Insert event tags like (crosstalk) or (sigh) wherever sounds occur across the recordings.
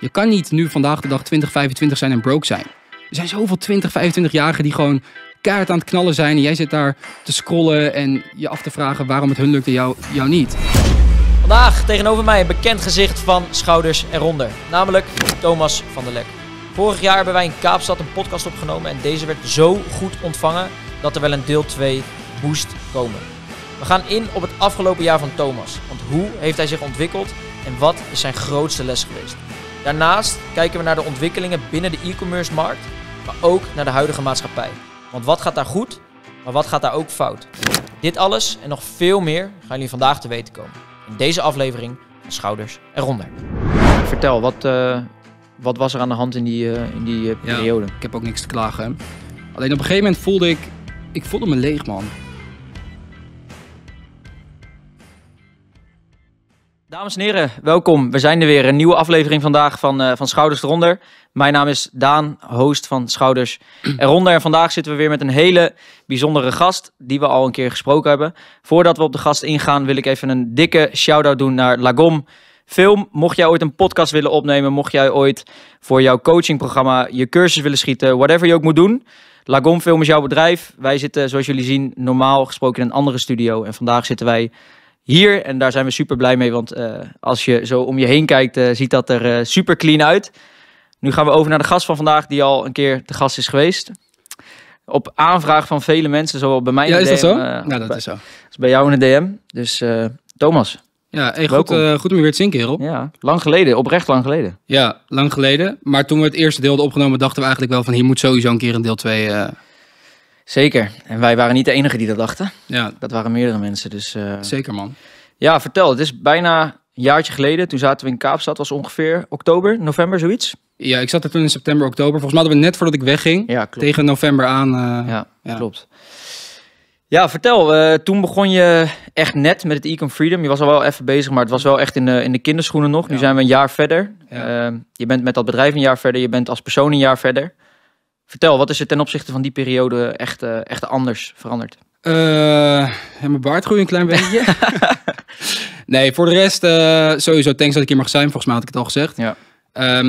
Je kan niet nu vandaag de dag 2025 zijn en broke zijn. Er zijn zoveel 20, 25-jarigen die gewoon kaart aan het knallen zijn. En jij zit daar te scrollen en je af te vragen waarom het hun lukt en jou, jou niet. Vandaag tegenover mij een bekend gezicht van Schouders Eronder. Namelijk Thomas van der Lek. Vorig jaar hebben wij in Kaapstad een podcast opgenomen. En deze werd zo goed ontvangen dat er wel een deel 2 boost komen. We gaan in op het afgelopen jaar van Thomas. Want hoe heeft hij zich ontwikkeld en wat is zijn grootste les geweest? Daarnaast kijken we naar de ontwikkelingen binnen de e-commerce markt, maar ook naar de huidige maatschappij. Want wat gaat daar goed, maar wat gaat daar ook fout? Dit alles en nog veel meer gaan jullie vandaag te weten komen. In deze aflevering Schouders eronder. Vertel, wat, eh, wat was er aan de hand in die, eh, in die eh, periode? ik heb ook niks te klagen. Alleen op een gegeven moment voelde ik, ik voelde me leeg man. Dames en heren, welkom. We zijn er weer. Een nieuwe aflevering vandaag van, eh, van Schouders Eronder. Mijn naam is Daan, host van Schouders Eronder. En vandaag zitten we weer met een hele bijzondere gast die we al een keer gesproken hebben. Voordat we op de gast ingaan, wil ik even een dikke shout-out doen naar Lagom Film. Mocht jij ooit een podcast willen opnemen, mocht jij ooit voor jouw coachingprogramma je cursus willen schieten, whatever je ook moet doen. Lagom Film is jouw bedrijf. Wij zitten, zoals jullie zien, normaal gesproken in een andere studio. En vandaag zitten wij hier. En daar zijn we super blij mee, want eh, als je zo om je heen kijkt, eh, ziet dat er eh, super clean uit. Nu gaan we over naar de gast van vandaag, die al een keer de gast is geweest. Op aanvraag van vele mensen, zowel bij mij ja, in de DM. Ja, is dat zo? Nou, dat bij, is zo. Dus bij jou in de DM. Dus Thomas, ja, hey, goed, uh, goed om je weer te zien, kerel. Ja, lang geleden, oprecht lang geleden. Ja, lang geleden. Maar toen we het eerste deel hadden opgenomen, dachten we eigenlijk wel van hier moet sowieso een keer een deel 2 Zeker. En wij waren niet de enige die dat dachten. Ja. Dat waren meerdere mensen. Dus, eh, Zeker, man. Ja, vertel. Het is bijna een jaartje geleden. Toen zaten we in Kaapstad. was ongeveer oktober, november, zoiets. Ja, ik zat er toen in september, oktober. Volgens mij hadden we net voordat ik wegging. Ja, klopt. Tegen november aan. Eh, ja, klopt. Ja, vertel. Eh, toen begon je echt net met het Econ Freedom. Je was al wel even bezig, maar het was wel echt in de, in de kinderschoenen nog. Nu zijn we een jaar verder. je bent met dat bedrijf een jaar verder. Je bent als persoon een jaar verder. Vertel, wat is er ten opzichte van die periode echt, eh, echt anders veranderd? Uh, mijn baard groeit een klein beetje. (laughs) nee, voor de rest eh, sowieso thanks dat ik hier mag zijn. Volgens mij had ik het al gezegd. Ja. Ehm,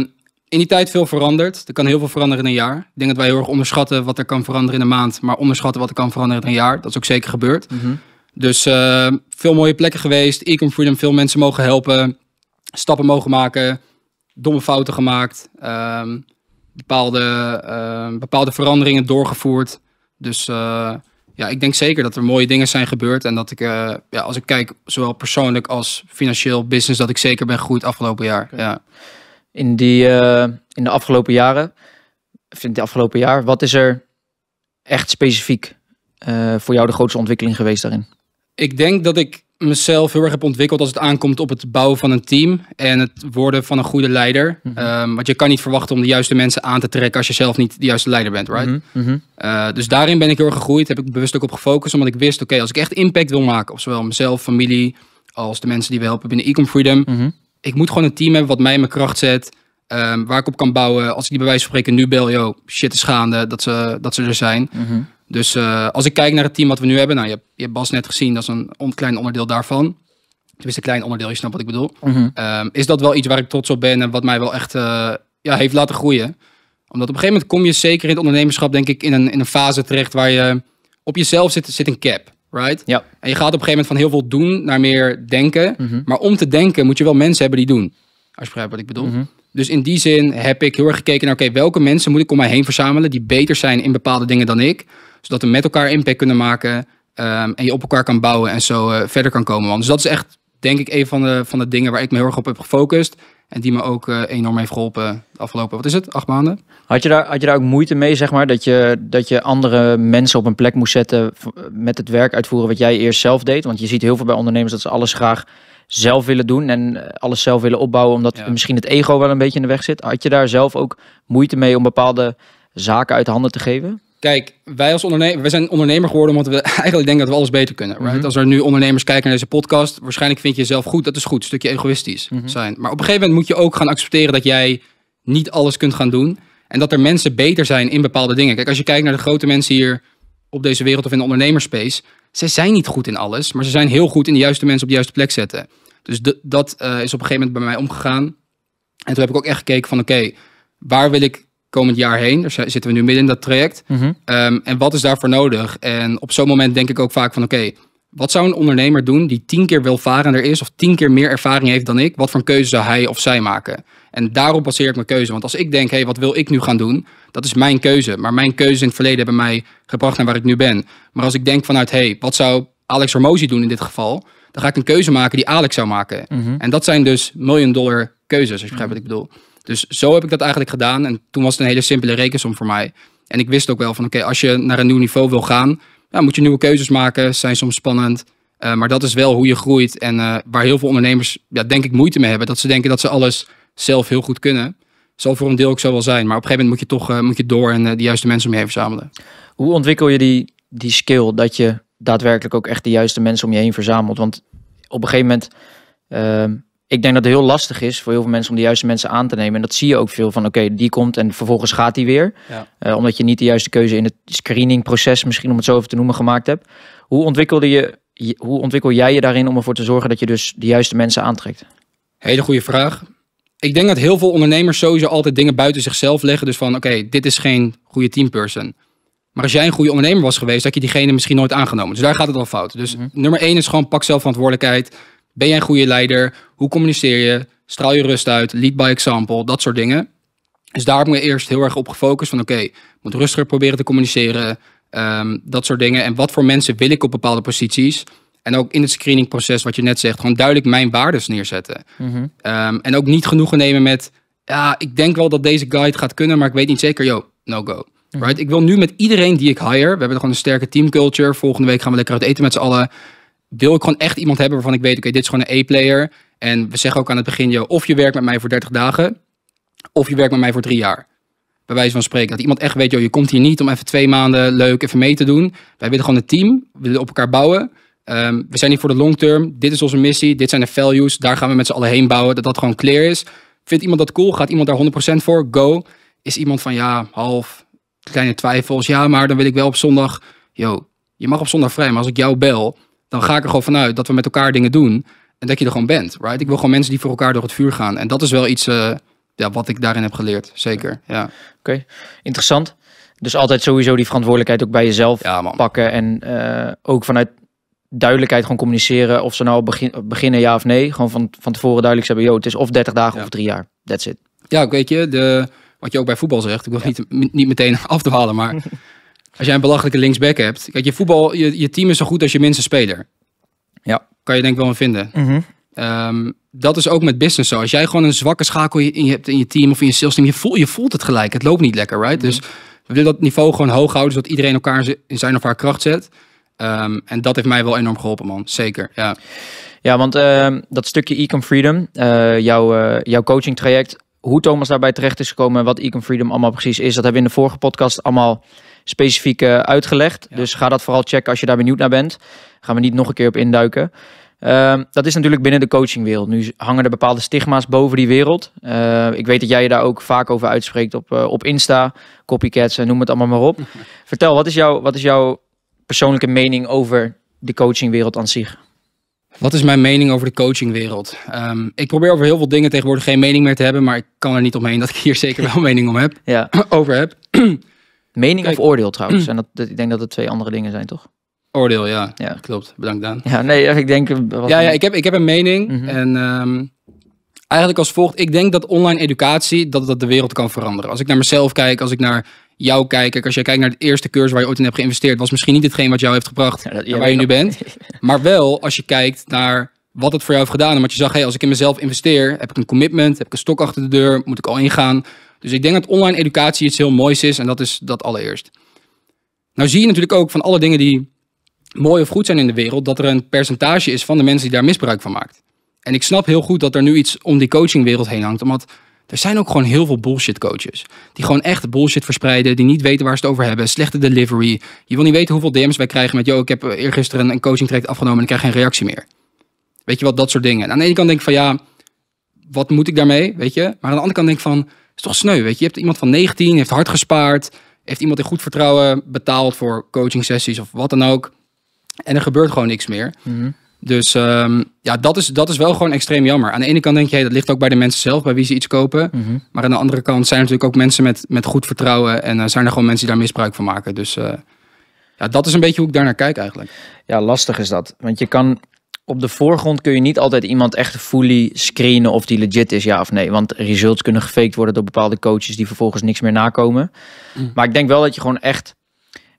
in die tijd veel veranderd. Er kan heel veel veranderen in een jaar. Ik denk dat wij heel erg onderschatten wat er kan veranderen in een maand. Maar onderschatten wat er kan veranderen in een jaar. Dat is ook zeker gebeurd. Mhm. Dus veel mooie plekken geweest. Ecom Freedom, veel mensen mogen helpen. Stappen mogen maken. Domme fouten gemaakt. Um, bepaalde, ehm, bepaalde veranderingen doorgevoerd. Dus eh, ja, ik denk zeker dat er mooie dingen zijn gebeurd. En dat ik, eh, ja, als ik kijk, zowel persoonlijk als financieel business, dat ik zeker ben gegroeid afgelopen jaar. Ja. In, die, eh, in de afgelopen jaren, of in het afgelopen jaar, wat is er echt specifiek voor jou de grootste ontwikkeling geweest daarin? Ik denk dat ik mezelf heel erg heb ontwikkeld als het aankomt op het bouwen van een team en het worden van een goede leider. Mhm. Ehm, want je kan niet verwachten om de juiste mensen aan te trekken als je zelf niet de juiste leider bent, right? Mhm, mhm. Eh, dus daarin ben ik heel erg gegroeid, heb ik bewust ook op gefocust, omdat ik wist, oké, als ik echt impact wil maken op zowel mezelf, familie, als de mensen die we helpen binnen Ecom Freedom, ik moet gewoon een team hebben wat mij in mijn kracht zet, ehm, waar ik op kan bouwen. Als ik die bij wijze van spreken nu bel, yo, shit is gaande, dat ze, dat ze er zijn. Dus eh, als ik kijk naar het team wat we nu hebben, nou, je, hebt, je Bas net gezien, dat is een on klein onderdeel daarvan. Tenminste, een klein onderdeel, je snapt wat ik bedoel. Mhm. Ehm, is dat wel iets waar ik trots op ben en wat mij wel echt eh, ja, heeft laten groeien? Omdat op een gegeven moment kom je zeker in het ondernemerschap, denk ik, in een, in een fase terecht waar je op jezelf zit, zit een cap. Right? Ja. En je gaat op een gegeven moment van heel veel doen naar meer denken. Mhm. Maar om te denken moet je wel mensen hebben die doen. Als je begrijpt wat ik bedoel. Mhm. Dus in die zin heb ik heel erg gekeken naar, oké, welke mensen moet ik om mij heen verzamelen die beter zijn in bepaalde dingen dan ik? Zodat we met elkaar impact kunnen maken ehm, en je op elkaar kan bouwen en zo eh, verder kan komen. Want Dus dat is echt, denk ik, een van de, van de dingen waar ik me heel erg op heb gefocust. En die me ook eh, enorm heeft geholpen de afgelopen, wat is het, acht maanden. Had je daar, had je daar ook moeite mee, zeg maar, dat je, dat je andere mensen op een plek moest zetten met het werk uitvoeren wat jij eerst zelf deed? Want je ziet heel veel bij ondernemers dat ze alles graag zelf willen doen en eh, alles zelf willen opbouwen, omdat misschien het ego wel een beetje in de weg zit. Had je daar zelf ook moeite mee om bepaalde zaken uit handen te geven? Kijk, wij als ondernemer, wij zijn ondernemer geworden omdat we (laughs) eigenlijk denken dat we alles beter kunnen. Mhm. Als er nu ondernemers kijken naar deze podcast, waarschijnlijk vind je jezelf goed. Dat is goed, een stukje egoïstisch mhm. zijn. Maar op een gegeven moment moet je ook gaan accepteren dat jij niet alles kunt gaan doen. En dat er mensen beter zijn in bepaalde dingen. Kijk, als je kijkt naar de grote mensen hier op deze wereld of in de ondernemerspace. Ze zijn niet goed in alles, maar ze zijn heel goed in de juiste mensen op de juiste plek zetten. Dus dat eh, is op een gegeven moment bij mij omgegaan. En toen heb ik ook echt gekeken van oké, waar wil ik komend jaar heen? Daar dus, eh, zitten we nu midden in dat traject. Mhm. Ehm, en wat is daarvoor nodig? En op zo'n moment denk ik ook vaak van oké, wat zou een ondernemer doen die tien keer welvarender is of tien keer meer ervaring heeft dan ik? Wat voor keuze zou hij of zij maken? En daarop baseer ik mijn keuze. Want als ik denk, hé, hey, wat wil ik nu gaan doen? Dat is mijn keuze. Maar mijn keuzes in het verleden hebben mij gebracht naar waar ik nu ben. Maar als ik denk vanuit, hé, hey, wat zou Alex Hormozy doen in dit geval? Dan ga ik een keuze maken die Alex zou maken. Mhm. En dat zijn dus miljoen dollar keuzes, als je begrijpt wat ik bedoel. Dus zo heb ik dat eigenlijk gedaan. En toen was het een hele simpele rekensom voor mij. En ik wist ook wel van oké, als je naar een nieuw niveau wil gaan, ja moet je nieuwe keuzes maken. Zijn soms spannend. Eh, maar dat is wel hoe je groeit. En eh, waar heel veel ondernemers, ja, denk ik, moeite mee hebben. Dat ze denken dat ze alles zelf heel goed kunnen. Zal voor een deel ook zo wel zijn. Maar op een gegeven moment moet je toch eh, moet je door en de juiste mensen om je heen verzamelen. Hoe ontwikkel je die, die skill dat je daadwerkelijk ook echt de juiste mensen om je heen verzamelt? Want op een gegeven moment ehm, ik denk dat het heel lastig is voor heel veel mensen om de juiste mensen aan te nemen. En dat zie je ook veel van, oké, die komt en vervolgens gaat die weer. Eh, omdat je niet de juiste keuze in het screeningproces, misschien om het zo te noemen, gemaakt hebt. Hoe, ontwikkelde je, hoe ontwikkel jij je daarin om ervoor te zorgen dat je dus de juiste mensen aantrekt? Hele goede vraag. Ik denk dat heel veel ondernemers sowieso altijd dingen buiten zichzelf leggen. Dus van, oké, dit is geen goede teamperson. Maar als jij een goede ondernemer was geweest, had je diegene misschien nooit aangenomen. Dus daar gaat het al fout. Dus mhm. nummer één is gewoon pak zelfverantwoordelijkheid ben jij een goede leider? Hoe communiceer je? Straal je rust uit? Lead by example? Dat soort dingen. Dus daar heb ik me eerst heel erg op gefocust. Van oké, okay, moet rustiger proberen te communiceren. Ehm, dat soort dingen. En wat voor mensen wil ik op bepaalde posities? En ook in het screeningproces, wat je net zegt, gewoon duidelijk mijn waardes neerzetten. Mhm. Ehm, en ook niet genoegen nemen met, ja, ik denk wel dat deze guide het gaat kunnen, maar ik weet niet zeker, yo, no go. Mhm. Right? Ik wil nu met iedereen die ik hire, we hebben gewoon een sterke teamculture. Volgende week gaan we lekker uit eten met z'n allen wil ik gewoon echt iemand hebben waarvan ik weet, oké, dit is gewoon een A-player. En we zeggen ook aan het begin, joh, of je werkt met mij voor 30 dagen, of je werkt met mij voor drie jaar. Bij wijze van spreken. Dat iemand echt weet, joh, je komt hier niet om even twee maanden leuk even mee te doen. Wij willen gewoon een team, we willen op elkaar bouwen. Ehm, we zijn hier voor de long term. Dit is onze missie. Dit zijn de values. Daar gaan we met z'n allen heen bouwen. Dat dat gewoon clear is. Vindt iemand dat cool? Gaat iemand daar 100% voor? Go. Is iemand van ja, half, kleine twijfels. Ja, maar dan wil ik wel op zondag. Yo, je mag op zondag vrij. Maar als ik jou bel dan ga ik er gewoon vanuit dat we met elkaar dingen doen. En dat je er gewoon bent, right? Ik wil gewoon mensen die voor elkaar door het vuur gaan. En dat is wel iets eh, ja, wat ik daarin heb geleerd, zeker. Ja. Oké, interessant. Dus altijd sowieso die verantwoordelijkheid ook bij jezelf pakken. En eh, ook vanuit duidelijkheid gewoon communiceren. Of ze nou beginnen ja of nee. Gewoon van, van tevoren duidelijk zijn: Yo, het is of 30 dagen of drie jaar. That's it. Ja, weet je, de, wat je ook bij voetbal zegt. Ik wil niet, niet meteen halen, (laughs) maar... (laughs) Als jij een belachelijke linksback hebt. Kijk, je voetbal, je, je team is zo goed als je minste speler. Ja. Kan je denk ik wel aan vinden. Mhm. Ehm, dat is ook met business zo. Als jij gewoon een zwakke schakel in je, hebt in je team of in je sales team, je, voelt, je voelt het gelijk. Het loopt niet lekker, right? Mhm. Dus we willen dat niveau gewoon hoog houden, zodat iedereen elkaar in zijn of haar kracht zet. Ehm, en dat heeft mij wel enorm geholpen, man. Zeker, ja. Ja, want ehm, dat stukje Econ Freedom, eh, jouw, eh, jouw coaching traject, hoe Thomas daarbij terecht is gekomen en wat Econ Freedom allemaal precies is, dat hebben we in de vorige podcast allemaal specifiek eh, uitgelegd. Dus ga dat vooral checken als je daar benieuwd naar bent. Gaan we niet nog een keer op induiken. Ehm, dat is natuurlijk binnen de coachingwereld. Nu hangen er bepaalde stigma's boven die wereld. Ehm, ik weet dat jij je daar ook vaak over uitspreekt op, eh, op Insta, copycats en noem het allemaal maar op. (laughs) Vertel, wat is, jouw, wat is jouw persoonlijke mening over de coachingwereld aan zich? Wat is mijn mening over de coachingwereld? Ehm, ik probeer over heel veel dingen tegenwoordig geen mening meer te hebben, maar ik kan er niet omheen dat ik hier zeker wel (laughs) mening om heb, ja. (clears throat) over heb. Mening of oordeel trouwens. (clears throat) en dat, ik denk dat het twee andere dingen zijn, toch? Oordeel, ja. ja. Klopt. Bedankt, Daan. Ja, nee, ik denk... Eh, ja, ja ik, heb, ik heb een mening. Mhm. En ehm, eigenlijk als volgt. Ik denk dat online educatie, dat dat de wereld kan veranderen. Als ik naar mezelf kijk, als ik naar jou kijk. als jij kijkt naar het eerste cursus waar je ooit in hebt geïnvesteerd... was misschien niet hetgeen wat jou heeft gebracht (laughs) ja, waar je nu bent. (laughs) maar wel als je kijkt naar wat het voor jou heeft gedaan. Want je zag, hé, als ik in mezelf investeer, heb ik een commitment, heb ik een stok achter de deur, moet ik al ingaan. Dus ik denk dat online educatie iets heel moois is en dat is dat allereerst. Nou zie je natuurlijk ook van alle dingen die mooi of goed zijn in de wereld, dat er een percentage is van de mensen die daar misbruik van maakt. En ik snap heel goed dat er nu iets om die coachingwereld heen hangt, omdat er zijn ook gewoon heel veel bullshit coaches. Die gewoon echt bullshit verspreiden, die niet weten waar ze het over hebben. Slechte delivery. Je wil niet weten hoeveel DM's wij krijgen met, joh, ik heb eergisteren een coaching traject afgenomen en ik krijg geen reactie meer. Weet je wat, dat soort dingen. aan de ene kant denk ik van, ja, wat moet ik daarmee, weet je? Maar aan de andere kant denk ik van, is toch sneu, weet je. Je hebt iemand van 19, heeft hard gespaard, heeft iemand in goed vertrouwen betaald voor coaching sessies of wat dan ook. En er gebeurt gewoon niks meer. Mhm. Dus ehm, ja, dat is, dat is wel gewoon extreem jammer. Aan de ene kant denk je, dat ligt ook bij de mensen zelf, bij wie ze iets kopen. Mhm. Maar aan de andere kant zijn er natuurlijk ook mensen met, met goed vertrouwen. En uh, zijn er gewoon mensen die daar misbruik van maken. Dus eh, ja, dat is een beetje hoe ik daarnaar kijk eigenlijk. Ja, lastig is dat. Want je kan op de voorgrond kun je niet altijd iemand echt fully screenen of die legit is, ja of nee. Want results kunnen gefaked worden door bepaalde coaches die vervolgens niks meer nakomen. Mm. Maar ik denk wel dat je gewoon echt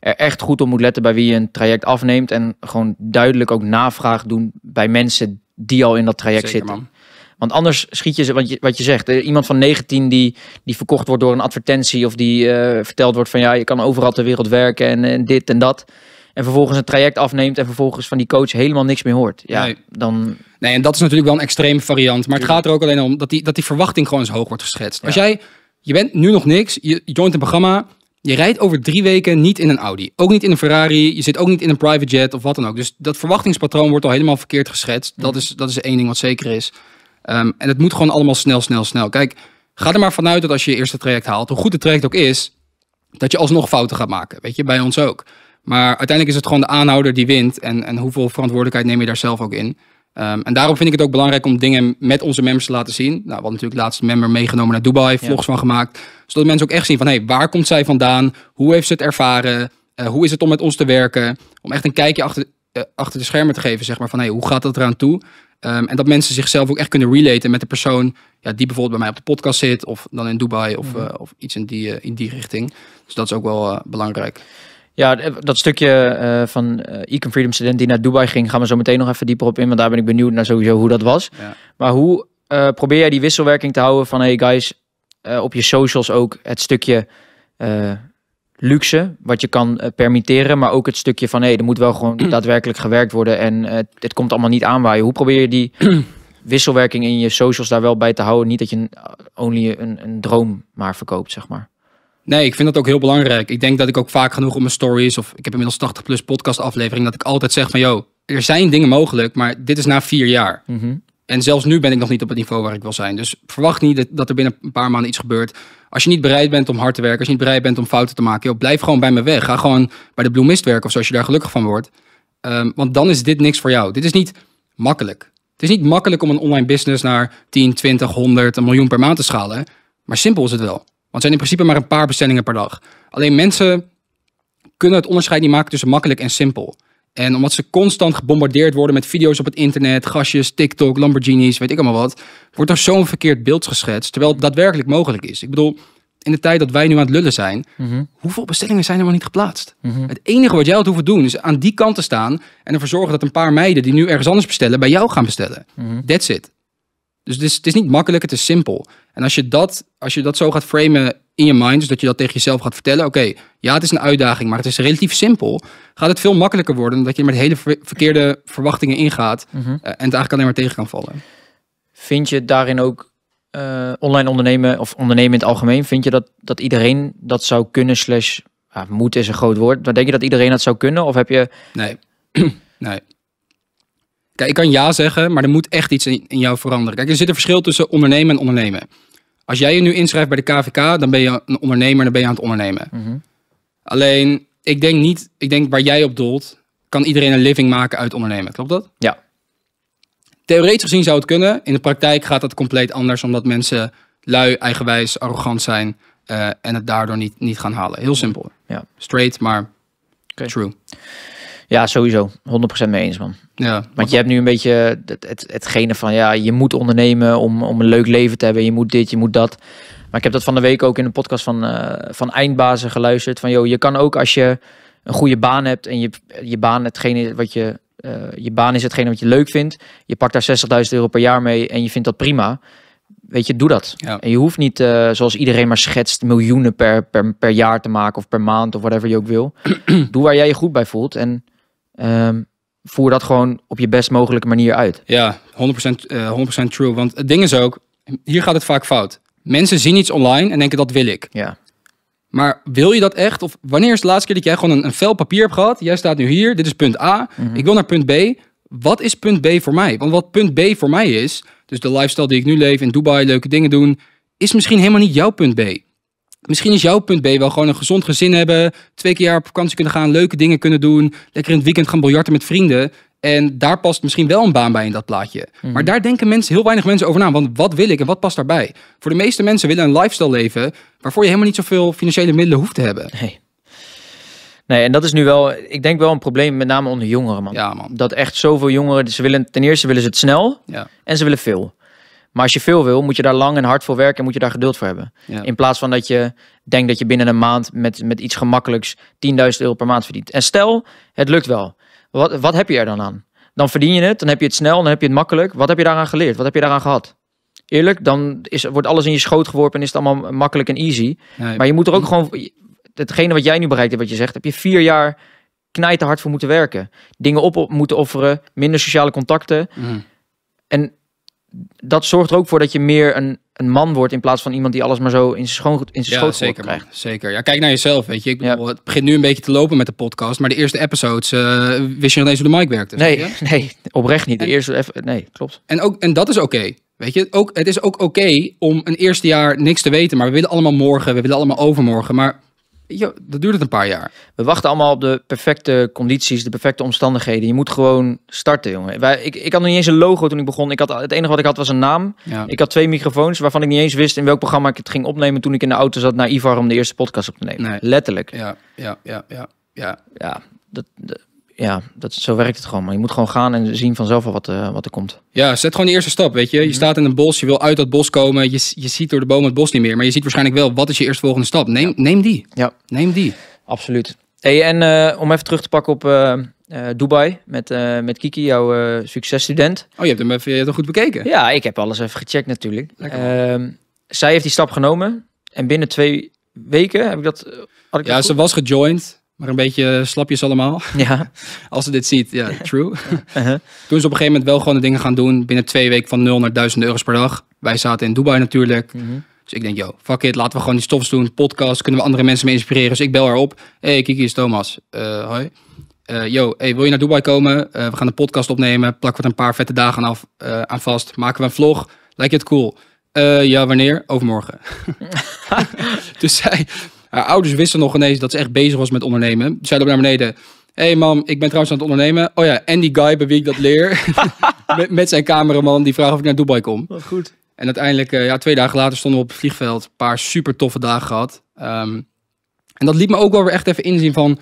er echt goed op moet letten bij wie je een traject afneemt. En gewoon duidelijk ook navraag doen bij mensen die al in dat traject zitten. Want anders schiet je ze, want je, wat je zegt, eh, iemand van 19 die, die verkocht wordt door een advertentie of die eh, verteld wordt van ja, je kan overal ter wereld werken en dit en dat en vervolgens een traject afneemt en vervolgens van die coach helemaal niks meer hoort. Ja, nee. dan... Nee, en dat is natuurlijk wel een extreme variant. Maar het gaat er ook alleen om dat die, dat die verwachting gewoon eens hoog wordt geschetst. Als jij, je bent nu nog niks, je joint een programma, je rijdt over drie weken niet in een Audi. Ook niet in een Ferrari. Je zit ook niet in een private jet of wat dan ook. Dus dat verwachtingspatroon wordt al helemaal verkeerd geschetst. Dat mm. is, dat is één ding wat zeker is. Ehm, en het moet gewoon allemaal snel, snel, snel. Kijk, ga er maar vanuit dat als je je eerste traject haalt, hoe goed het traject ook is, dat je alsnog fouten gaat maken. Weet je, bij ons ook. Maar uiteindelijk is het gewoon de aanhouder die wint. En, en hoeveel verantwoordelijkheid neem je daar zelf ook in? Ehm, en daarom vind ik het ook belangrijk om dingen met onze members te laten zien. Nou, we hadden natuurlijk laatst een member meegenomen naar Dubai, vlogs van gemaakt. Zodat mensen ook echt zien van, hé, hey, waar komt zij vandaan? Hoe heeft ze het ervaren? Eh, hoe is het om met ons te werken? Om echt een kijkje achter, eh, achter de schermen te geven, zeg maar, van, hé, hey, hoe gaat dat eraan toe? Ehm, en dat mensen zichzelf ook echt kunnen relaten met de persoon ja, die bijvoorbeeld bij mij op de podcast zit, of dan in Dubai, of, mhm. eh, of iets in die, in die richting. Dus dat is ook wel belangrijk. Ja, eh, dat stukje eh, van uh, Econ Freedom Student die naar Dubai ging, gaan we zo meteen nog even dieper op in. Want daar ben ik benieuwd naar sowieso hoe dat was. Maar hoe probeer jij die wisselwerking te houden van hey guys, op je socials ook het stukje luxe, wat je kan permitteren. Maar ook het stukje van hé, hey, er moet wel gewoon (clears throat) daadwerkelijk gewerkt worden. En dit komt allemaal niet aan je. Hoe probeer je die (clears throat) wisselwerking in je socials daar wel bij te houden? Niet dat je only een, een droom maar verkoopt, zeg maar. Nee, ik vind dat ook heel belangrijk. Ik denk dat ik ook vaak genoeg op mijn stories of ik heb inmiddels 80 plus podcast aflevering dat ik altijd zeg van joh, er zijn dingen mogelijk, maar dit is na vier jaar. Mhm. En zelfs nu ben ik nog niet op het niveau waar ik wil zijn. Dus verwacht niet dat er binnen een paar maanden iets gebeurt. Als je niet bereid bent om hard te werken, als je niet bereid bent om fouten te maken, joh, blijf gewoon bij me weg. Ga gewoon bij de bloemist werken of zoals je daar gelukkig van wordt. Ehm, want dan is dit niks voor jou. Dit is niet makkelijk. Het is niet makkelijk om een online business naar 10, 20, 100, een miljoen per maand te schalen. Maar simpel is het wel het zijn in principe maar een paar bestellingen per dag. Alleen mensen kunnen het onderscheid niet maken tussen makkelijk en simpel. En omdat ze constant gebombardeerd worden met video's op het internet, gastjes, TikTok, Lamborghinis, weet ik allemaal wat, wordt er zo'n verkeerd beeld geschetst, terwijl het daadwerkelijk mogelijk is. Ik bedoel, in de tijd dat wij nu aan het lullen zijn, mhm. hoeveel bestellingen zijn er maar niet geplaatst? Mhm. Het enige wat jij had hoeven doen is aan die kant te staan en ervoor zorgen dat een paar meiden die nu ergens anders bestellen, bij jou gaan bestellen. Mhm. That's it. Dus het is, het is niet makkelijk, het is simpel. En als je, dat, als je dat zo gaat framen in je mind, dus dat je dat tegen jezelf gaat vertellen, oké, ja, het is een uitdaging, maar het is relatief simpel, gaat het veel makkelijker worden dat je met hele verkeerde verwachtingen ingaat mhm. eh, en het eigenlijk alleen maar tegen kan vallen. Vind je daarin ook eh, online ondernemen of ondernemen in het algemeen, vind je dat, dat iedereen dat zou kunnen slash, ah, moet is een groot woord, maar denk je dat iedereen dat zou kunnen of heb je... Nee, (clears throat) nee ik kan ja zeggen, maar er moet echt iets in, jou veranderen. Kijk, er zit een verschil tussen ondernemen en ondernemen. Als jij je nu inschrijft bij de KVK, dan ben je een ondernemer en dan ben je aan het ondernemen. Mhm. Alleen, ik denk niet, ik denk waar jij op doelt, kan iedereen een living maken uit ondernemen. Klopt dat? Ja. Theoretisch gezien zou het kunnen. In de praktijk gaat dat compleet anders, omdat mensen lui, eigenwijs, arrogant zijn eh, en het daardoor niet, niet gaan halen. Heel simpel. Ja. Straight, maar true. Ja, sowieso. 100% mee eens, man. Ja, Want je hebt nu een beetje het, het, hetgene van, ja, je moet ondernemen om, om een leuk leven te hebben. Je moet dit, je moet dat. Maar ik heb dat van de week ook in een podcast van, eh, van Eindbazen geluisterd. Van, joh, je kan ook als je een goede baan hebt en je, je baan hetgene wat je... Eh, je baan is hetgene wat je leuk vindt. Je pakt daar 60.000 euro per jaar mee en je vindt dat prima weet je, doe dat. En je hoeft niet, eh, zoals iedereen maar schetst, miljoenen per, per, per jaar te maken of per maand of whatever je ook wil. (clears throat) doe waar jij je goed bij voelt. En Ehm, voer dat gewoon op je best mogelijke manier uit. Ja, 100%, uh, 100 true. Want het ding is ook, hier gaat het vaak fout. Mensen zien iets online en denken dat wil ik. Ja. Maar wil je dat echt? Of wanneer is de laatste keer dat jij gewoon een, een vel papier hebt gehad? Jij staat nu hier, dit is punt A, mhm. ik wil naar punt B. Wat is punt B voor mij? Want wat punt B voor mij is, dus de lifestyle die ik nu leef in Dubai, leuke dingen doen, is misschien helemaal niet jouw punt B. Misschien is jouw punt B wel gewoon een gezond gezin hebben. Twee keer op vakantie kunnen gaan, leuke dingen kunnen doen. Lekker in het weekend gaan biljarten met vrienden. En daar past misschien wel een baan bij in dat plaatje. Mhm. Maar daar denken mensen, heel weinig mensen over na. Want wat wil ik en wat past daarbij? Voor de meeste mensen willen een lifestyle leven waarvoor je helemaal niet zoveel financiële middelen hoeft te hebben. Nee. Nee, en dat is nu wel, ik denk wel een probleem, met name onder jongeren, man. Ja, man. Dat echt zoveel jongeren, ze willen, ten eerste willen ze het snel ja. en ze willen veel. Maar als je veel wil, moet je daar lang en hard voor werken en moet je daar geduld voor hebben. In plaats van dat je denkt dat je binnen een maand met, met iets gemakkelijks 10.000 euro per maand verdient. En stel, het lukt wel. Wat, wat heb je er dan aan? Dan verdien je het, dan heb je het snel, dan heb je het makkelijk. Wat heb je daaraan geleerd? Wat heb je daaraan gehad? Eerlijk, dan is, wordt alles in je schoot geworpen en is het allemaal makkelijk en easy. maar je moet er ook gewoon... Hetgene wat jij nu bereikt hebt, wat je zegt, heb je vier jaar knijten hard voor moeten werken. Dingen op, moeten offeren, minder sociale contacten. Mhm. En dat zorgt er ook voor dat je meer een, een man wordt in plaats van iemand die alles maar zo in zijn, schoon, in zijn ja, zeker, krijgt. Zeker. Ja, kijk naar jezelf, weet je. Ik bedoel, het begint nu een beetje te lopen met de podcast, maar de eerste episodes eh, wist je nog eens hoe de mic werkte. Nee, (laughs) nee, oprecht niet. De en, eerste, nee, klopt. En ook en dat is oké. Weet je, ook, het is ook oké om een eerste jaar niks te weten, maar we willen allemaal morgen, we willen allemaal overmorgen, maar ja, dat duurde het een paar jaar. We wachten allemaal op de perfecte condities, de perfecte omstandigheden. Je moet gewoon starten, jongen. Wij, ik, ik had nog niet eens een logo toen ik begon. Ik had, het enige wat ik had was een naam. Ik had twee microfoons waarvan ik niet eens wist in welk programma ik het ging opnemen toen ik in de auto zat naar Ivar om de eerste podcast op te nemen. Letterlijk. Ja, ja, ja, ja. Ja, ja dat, dat ja, dat, zo werkt het gewoon. Maar je moet gewoon gaan en zien vanzelf al wat, eh, wat er komt. Ja, zet gewoon de eerste stap, weet je. Je mhm. staat in een bos, je wil uit dat bos komen. Je, je ziet door de bomen het bos niet meer. Maar je ziet waarschijnlijk wel, wat is je eerstvolgende stap? Neem, neem die. Ja. Neem die. Absoluut. en eh, om even terug te pakken op eh, Dubai met, met Kiki, jouw successtudent. Oh, je hebt hem even je hebt hem goed bekeken. Ja, ik heb alles even gecheckt natuurlijk. Ehm, zij heeft die stap genomen. En binnen twee weken heb ik dat... Had ik ja, ze was gejoined maar een beetje eh, slapjes allemaal. (laughs) Ja. (laughs) Als ze dit ziet, ja, true. (laughs) Uh-huh. Toen ze op een gegeven moment wel gewoon de dingen gaan doen. Binnen twee weken van 0 naar 1000 euro's per dag. Wij zaten in Dubai natuurlijk. Mhm. Dus ik denk, yo, fuck it, laten we gewoon die stofs doen. Podcast, kunnen we andere mensen mee inspireren. Dus ik bel haar op. hey, Kiki is Thomas. Eh, hoi. Eh, yo, hey, wil je naar Dubai komen? we gaan een podcast opnemen. Plak wat een paar vette dagen af, aan vast. Maken we een vlog. Lijkt je het cool? ja, wanneer? Overmorgen. dus zij haar eh, ouders wisten nog ineens dat ze echt bezig was met ondernemen. Zeiden zeiden naar beneden. Hé hey mam, ik ben trouwens aan het ondernemen. Oh ja, en die guy bij wie ik dat leer. (laughs) met, met, zijn cameraman, die vraagt of ik naar Dubai kom. Wat goed. En uiteindelijk, eh, ja, twee dagen later stonden we op het vliegveld. Een paar super toffe dagen gehad. Ehm, en dat liet me ook wel weer echt even inzien van...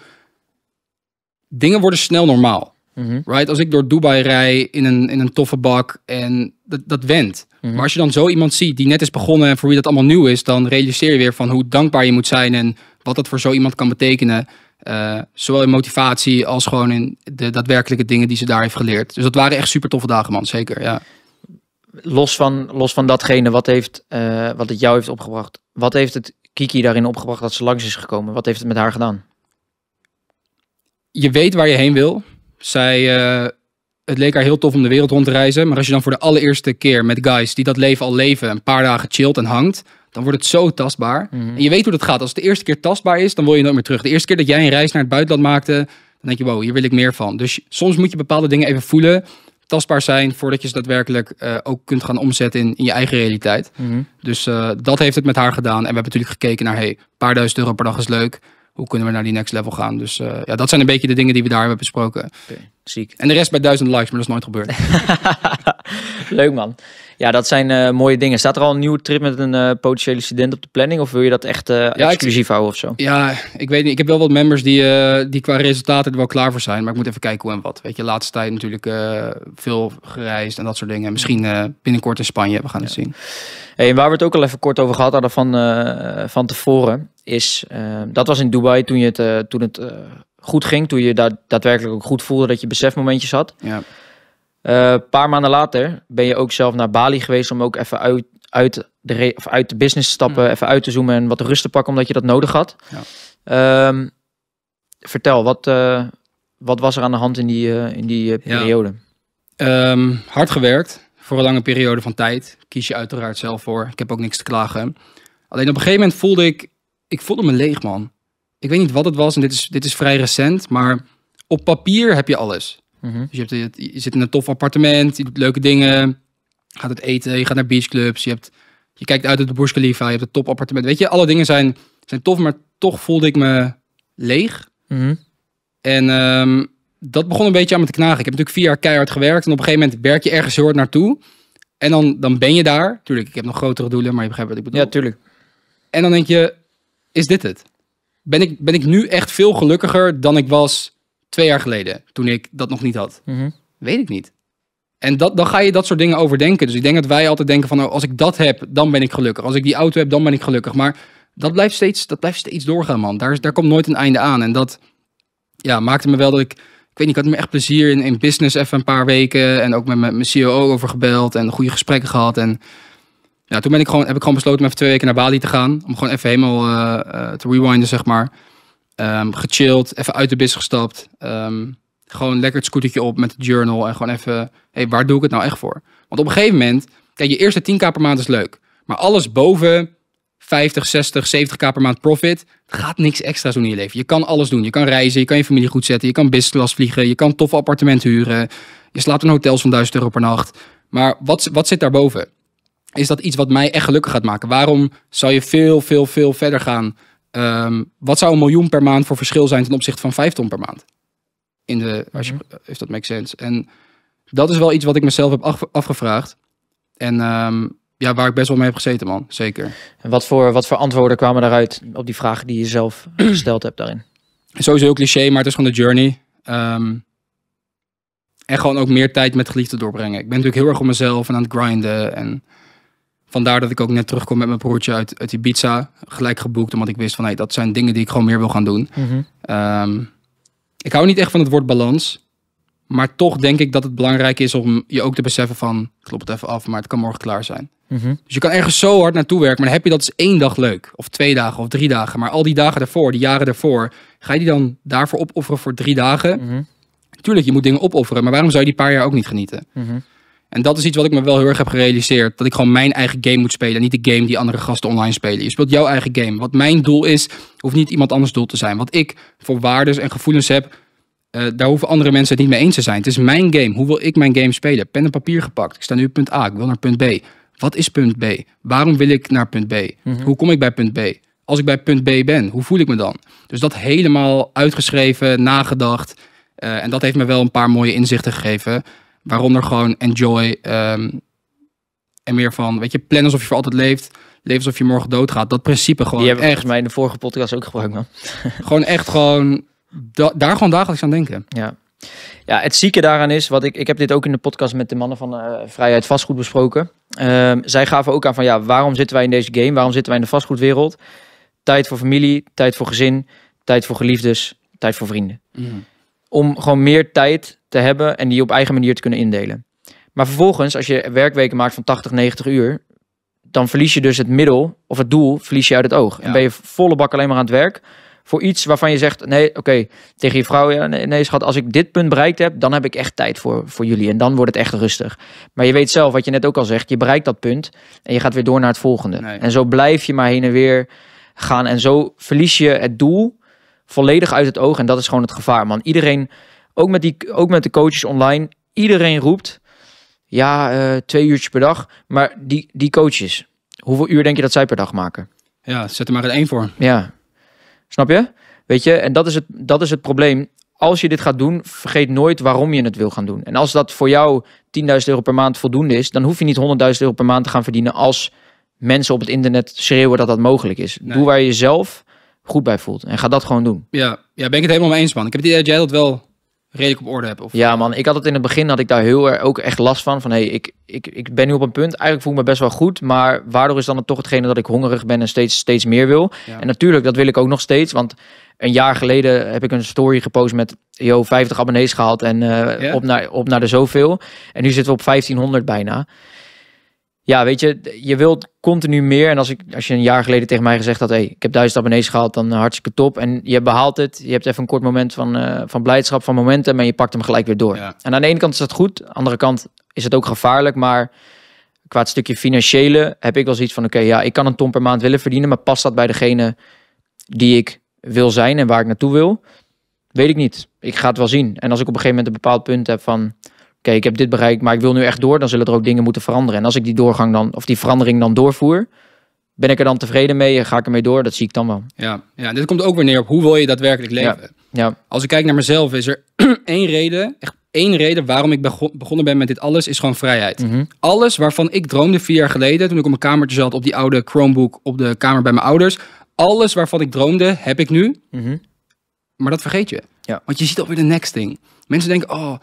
Dingen worden snel normaal. Mhm. Right? Als ik door Dubai rij in een, in een toffe bak en dat, dat wendt. Maar mhm. als je dan zo iemand ziet die net is begonnen en voor wie dat allemaal nieuw is, dan realiseer je weer van hoe dankbaar je moet zijn en wat dat voor zo iemand kan betekenen. Eh, zowel in motivatie als gewoon in de daadwerkelijke dingen die ze daar heeft geleerd. Dus dat waren echt super toffe dagen, man. Zeker, ja. Los van, los van datgene wat, heeft, eh, wat het jou heeft opgebracht. Wat heeft het Kiki daarin opgebracht dat ze langs is gekomen? Wat heeft het met haar gedaan? Je weet waar je heen wil. Zij eh, het leek haar heel tof om de wereld rond te reizen. Maar als je dan voor de allereerste keer met guys die dat leven al leven een paar dagen chillt en hangt, dan wordt het zo tastbaar. Mhm. En je weet hoe dat gaat. Als het de eerste keer tastbaar is, dan wil je nooit meer terug. De eerste keer dat jij een reis naar het buitenland maakte, dan denk je, wow, hier wil ik meer van. Dus soms moet je bepaalde dingen even voelen, tastbaar zijn, voordat je ze daadwerkelijk eh, ook kunt gaan omzetten in, in je eigen realiteit. Mhm. Dus eh, dat heeft het met haar gedaan. En we hebben natuurlijk gekeken naar, hey, paar duizend euro per dag is leuk hoe kunnen we naar die next level gaan? Dus eh, ja, dat zijn een beetje de dingen die we daar hebben besproken. ziek. En de rest bij duizend likes, maar dat is nooit gebeurd. (laughs) Leuk man. Ja, dat zijn eh, mooie dingen. Staat er al een nieuwe trip met een eh, potentiële student op de planning? Of wil je dat echt eh, exclusief houden of zo? Ja, ik weet niet. Ik heb wel wat members die, die qua resultaten er wel klaar voor zijn. Maar ik moet even kijken hoe en wat. Weet je, laatste tijd natuurlijk veel gereisd en dat soort dingen. Misschien binnenkort in Spanje. We gaan het zien. Hey, waar we het ook al even kort over gehad hadden van, van tevoren. Is, dat was in Dubai toen, je het, toen het goed ging. Toen je daadwerkelijk ook goed voelde dat je besefmomentjes had. Ja. Een eh, paar maanden later ben je ook zelf naar Bali geweest om ook even uit, uit, de, of uit de business te stappen, mm. even uit te zoomen en wat rust te pakken omdat je dat nodig had. Ja. Ehm, vertel, wat, eh, wat was er aan de hand in die, eh, in die periode? Ehm, hard gewerkt voor een lange periode van tijd. Kies je uiteraard zelf voor. Ik heb ook niks te klagen. Alleen op een gegeven moment voelde ik, ik voelde me leeg man. Ik weet niet wat het was en dit is, dit is vrij recent, maar op papier heb je alles. Mhm. Dus je, zit in een tof appartement, je doet leuke dingen, gaat het eten, je gaat naar beachclubs, je, hebt, je kijkt uit op de Burj je hebt een top appartement. Weet je, alle dingen zijn, zijn tof, maar toch voelde ik me leeg. Mhm. En ehm, dat begon een beetje aan me te knagen. Ik heb natuurlijk vier jaar keihard gewerkt en op een gegeven moment werk je ergens heel hard naartoe. En dan, dan ben je daar. Tuurlijk, ik heb nog grotere doelen, maar je begrijpt wat ik bedoel. Ja, tuurlijk. En dan denk je, is dit het? Ben ik, ben ik nu echt veel gelukkiger dan ik was Twee jaar geleden, toen ik dat nog niet had. Mhm. Weet ik niet. En dat, dan ga je dat soort dingen overdenken. Dus ik denk dat wij altijd denken van, nou, als ik dat heb, dan ben ik gelukkig. Als ik die auto heb, dan ben ik gelukkig. Maar dat blijft steeds, dat blijft steeds doorgaan, man. Daar, daar komt nooit een einde aan. En dat ja, maakte me wel dat ik, ik weet niet, ik had me echt plezier in, in business even een paar weken. En ook met mijn CEO over gebeld en goede gesprekken gehad. En ja, toen ben ik gewoon, heb ik gewoon besloten om even twee weken naar Bali te gaan. Om gewoon even helemaal eh, eh, te rewinden, zeg maar. Um, gechilled, even uit de bus gestapt. Ehm, gewoon lekker het scootertje op met de journal. En gewoon even, hey, waar doe ik het nou echt voor? Want op een gegeven moment, kijk, je eerste 10k per maand is leuk. Maar alles boven 50, 60, 70k per maand profit, gaat niks extra's zo in je leven. Je kan alles doen. Je kan reizen, je kan je familie goed zetten, je kan business class vliegen, je kan toffe appartement huren. Je slaapt in hotels van 1000 euro per nacht. Maar wat, wat zit daarboven? Is dat iets wat mij echt gelukkig gaat maken? Waarom zou je veel, veel, veel verder gaan Ehm, wat zou een miljoen per maand voor verschil zijn ten opzichte van vijf ton per maand? In de, als mhm. If dat makes sense. En dat is wel iets wat ik mezelf heb afgevraagd. En ehm, ja, waar ik best wel mee heb gezeten, man. Zeker. En wat voor, wat voor antwoorden kwamen daaruit op die vragen die je zelf (clears throat) gesteld hebt daarin? Sowieso een cliché, maar het is gewoon de journey. Ehm, en gewoon ook meer tijd met geliefde doorbrengen. Ik ben natuurlijk heel erg op mezelf en aan het grinden. En Vandaar dat ik ook net terugkom met mijn broertje uit, uit Ibiza. Gelijk geboekt, omdat ik wist van hey, dat zijn dingen die ik gewoon meer wil gaan doen. Mhm. Ehm, ik hou niet echt van het woord balans. Maar toch denk ik dat het belangrijk is om je ook te beseffen van... klopt het even af, maar het kan morgen klaar zijn. Mhm. Dus je kan ergens zo hard naartoe werken, maar dan heb je dat eens dus één dag leuk. Of twee dagen, of drie dagen. Maar al die dagen daarvoor, die jaren daarvoor... ga je die dan daarvoor opofferen voor drie dagen? Mm Tuurlijk, je moet dingen opofferen, maar waarom zou je die paar jaar ook niet genieten? Mm en dat is iets wat ik me wel heel erg heb gerealiseerd. Dat ik gewoon mijn eigen game moet spelen. niet de game die andere gasten online spelen. Je speelt jouw eigen game. Wat mijn doel is, hoeft niet iemand anders doel te zijn. Wat ik voor waardes en gevoelens heb, eh, daar hoeven andere mensen het niet mee eens te zijn. Het is mijn game. Hoe wil ik mijn game spelen? Pen en papier gepakt. Ik sta nu op punt A. Ik wil naar punt B. Wat is punt B? Waarom wil ik naar punt B? Mhm. Hoe kom ik bij punt B? Als ik bij punt B ben, hoe voel ik me dan? Dus dat helemaal uitgeschreven, nagedacht. Eh, en dat heeft me wel een paar mooie inzichten gegeven. Waaronder gewoon enjoy. Um, en meer van, weet je, plannen alsof je voor altijd leeft. leven alsof je morgen doodgaat. Dat principe gewoon. Die hebben echt, volgens mij in de vorige podcast ook gebruikt, man. (laughs) gewoon echt gewoon, daar gewoon dagelijks aan denken. Ja. Ja, het zieke daaraan is, wat ik, ik heb dit ook in de podcast met de mannen van eh, Vrijheid Vastgoed besproken. Ehm, zij gaven ook aan van, ja, waarom zitten wij in deze game? Waarom zitten wij in de vastgoedwereld? Tijd voor familie, tijd voor gezin, tijd voor geliefdes, tijd voor vrienden. Mm. Om gewoon meer tijd te hebben en die op eigen manier te kunnen indelen. Maar vervolgens, als je werkweken maakt van 80, 90 uur, dan verlies je dus het middel of het doel verlies je uit het oog. En ben je volle bak alleen maar aan het werk voor iets waarvan je zegt, nee, oké, tegen je vrouw, ja, nee, schat, als ik dit punt bereikt heb, dan heb ik echt tijd voor, voor jullie en dan wordt het echt rustig. Maar je weet zelf, wat je net ook al zegt, je bereikt dat punt en je gaat weer door naar het volgende. En zo blijf je maar heen en weer gaan en zo verlies je het doel volledig uit het oog en dat is gewoon het gevaar, man. Iedereen ook met, die, ook met de coaches online, iedereen roept, ja, eh, twee uurtjes per dag. Maar die, die coaches, hoeveel uur denk je dat zij per dag maken? Ja, zet er maar een één voor. Ja, snap je? Weet je, en dat is het, dat is het probleem. Als je dit gaat doen, vergeet nooit waarom je het wil gaan doen. En als dat voor jou 10.000 euro per maand voldoende is, dan hoef je niet 100.000 euro per maand te gaan verdienen als mensen op het internet schreeuwen dat dat mogelijk is. Doe waar je jezelf goed bij voelt en ga dat gewoon doen. Ja, ja ben ik het helemaal mee eens, man. Ik heb het idee dat jij dat wel redelijk op orde heb. Of... Ja, man, ik had het in het begin had ik daar heel erg ook echt last van. Van hey, ik, ik, ik ben nu op een punt. Eigenlijk voel ik me best wel goed. Maar waardoor is dan het toch hetgene dat ik hongerig ben en steeds, steeds meer wil? En natuurlijk, dat wil ik ook nog steeds. Want een jaar geleden heb ik een story gepost met yo, 50 abonnees gehaald en eh, op, naar, op naar de zoveel. En nu zitten we op 1500 bijna ja, weet je, je wilt continu meer. En als, ik, als je een jaar geleden tegen mij gezegd had, hey, ik heb duizend abonnees gehaald, dan eh, hartstikke top. En je behaalt het, je hebt even een kort moment van, eh, van blijdschap, van momentum en je pakt hem gelijk weer door. En aan de ene kant is dat goed, aan de andere kant is het ook gevaarlijk. Maar qua het stukje financiële heb ik wel zoiets van, oké, ja, ik kan een ton per maand willen verdienen, maar past dat bij degene die ik wil zijn en waar ik naartoe wil? Weet ik niet. Ik ga het wel zien. En als ik op een gegeven moment een bepaald punt heb van ik heb dit bereikt, maar ik wil nu echt door, dan zullen er ook dingen moeten veranderen. En als ik die doorgang dan, of die verandering dan doorvoer, ben ik er dan tevreden mee? Ga ik ermee door? Dat zie ik dan wel. Ja, ja dit komt ook weer neer op hoe wil je daadwerkelijk leven. Ja, Als ik kijk naar mezelf, is er (clears throat) één reden, echt één reden waarom ik begonnen ben met dit alles, is gewoon vrijheid. Mhm. Alles waarvan ik droomde vier jaar geleden, toen ik op mijn kamertje zat, op die oude Chromebook, op de kamer bij mijn ouders. Alles waarvan ik droomde, heb ik nu. Mhm. Maar dat vergeet je. Ja. Want je ziet alweer de next thing. Mensen denken, oh,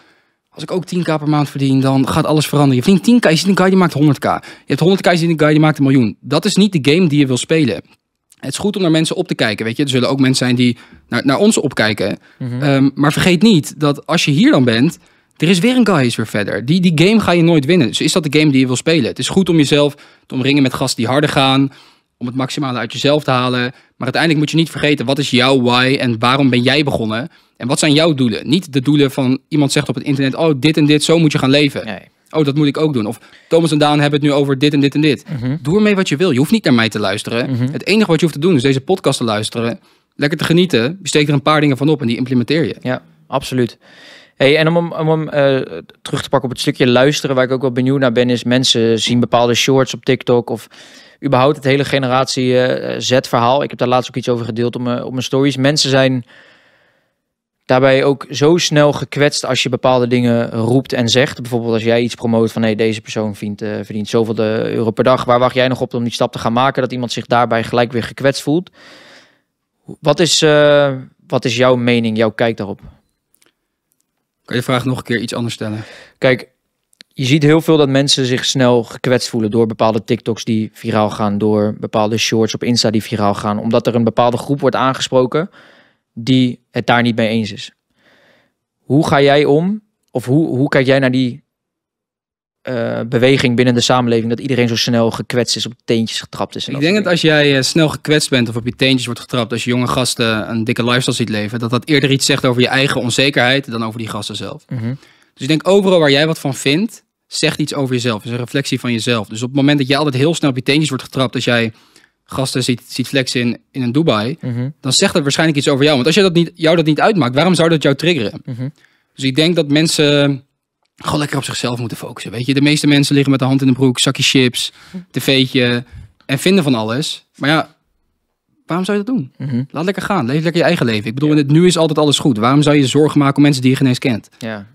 als ik ook 10k per maand verdien, dan gaat alles veranderen. Je verdient 10k, je ziet een guy die maakt 100k. Je hebt 100k, je ziet een guy die maakt een miljoen. Dat is niet de game die je wil spelen. Het is goed om naar mensen op te kijken, weet je. Er zullen ook mensen zijn die naar, naar ons opkijken. Mhm. Ehm, maar vergeet niet dat als je hier dan bent, er is weer een guy is weer verder. Die, die game ga je nooit winnen. Dus is dat de game die je wil spelen? Het is goed om jezelf te omringen met gasten die harder gaan. Om het maximale uit jezelf te halen maar uiteindelijk moet je niet vergeten, wat is jouw why en waarom ben jij begonnen? En wat zijn jouw doelen? Niet de doelen van iemand zegt op het internet, oh dit en dit, zo moet je gaan leven. Nee. Oh, dat moet ik ook doen. Of Thomas en Daan hebben het nu over dit en dit en dit. Mhm. Doe ermee wat je wil. Je hoeft niet naar mij te luisteren. Mhm. Het enige wat je hoeft te doen is deze podcast te luisteren. Lekker te genieten. Je er een paar dingen van op en die implementeer je. Ja, absoluut. Hey, en om hem, om eh, terug te pakken op het stukje luisteren, waar ik ook wel benieuwd naar ben, is mensen zien bepaalde shorts op TikTok of überhaupt het hele generatie eh, eh, Z-verhaal. Ik heb daar laatst ook iets over gedeeld op mijn, op mijn stories. Mensen zijn daarbij ook zo snel gekwetst als je bepaalde dingen roept en zegt. Bijvoorbeeld als jij iets promoot van hey, deze persoon vindt, eh, verdient zoveel de euro per dag. Waar wacht jij nog op om die stap te gaan maken? Dat iemand zich daarbij gelijk weer gekwetst voelt. Wat is, wat is jouw mening, jouw kijk daarop? Kan je vraag nog een keer iets anders stellen? Kijk, je ziet heel veel dat mensen zich snel gekwetst voelen door bepaalde TikToks die viraal gaan, door bepaalde shorts op Insta die viraal gaan, omdat er een bepaalde groep wordt aangesproken die het daar niet mee eens is. Hoe ga jij om, of hoe, hoe kijk jij naar die eh, beweging binnen de samenleving dat iedereen zo snel gekwetst is, op teentjes getrapt is? Ik denk dat als jij eh, snel gekwetst bent of op je teentjes wordt getrapt, als je jonge gasten een dikke lifestyle ziet leven, dat dat eerder iets zegt over je eigen onzekerheid dan over die gasten zelf. Mm dus ik denk overal waar jij wat van vindt, zegt iets over jezelf. Het is een reflectie van jezelf. Dus op het moment dat jij altijd heel snel op je teentjes wordt getrapt als jij gasten ziet, ziet flexen in, in een Dubai, mhm. dan zegt dat waarschijnlijk iets over jou. Want als je dat niet, jou dat niet uitmaakt, waarom zou dat jou triggeren? Mhm. Dus ik denk dat mensen gewoon lekker op zichzelf moeten focussen. Weet je, de meeste mensen liggen met de hand in de broek, zakje chips, tv'tje en vinden van alles. Maar ja, waarom zou je dat doen? Mhm. Laat lekker gaan. Leef lekker je eigen leven. Ik bedoel, nu is altijd alles goed. Waarom zou je zorgen maken om mensen die je geen eens kent? Ja.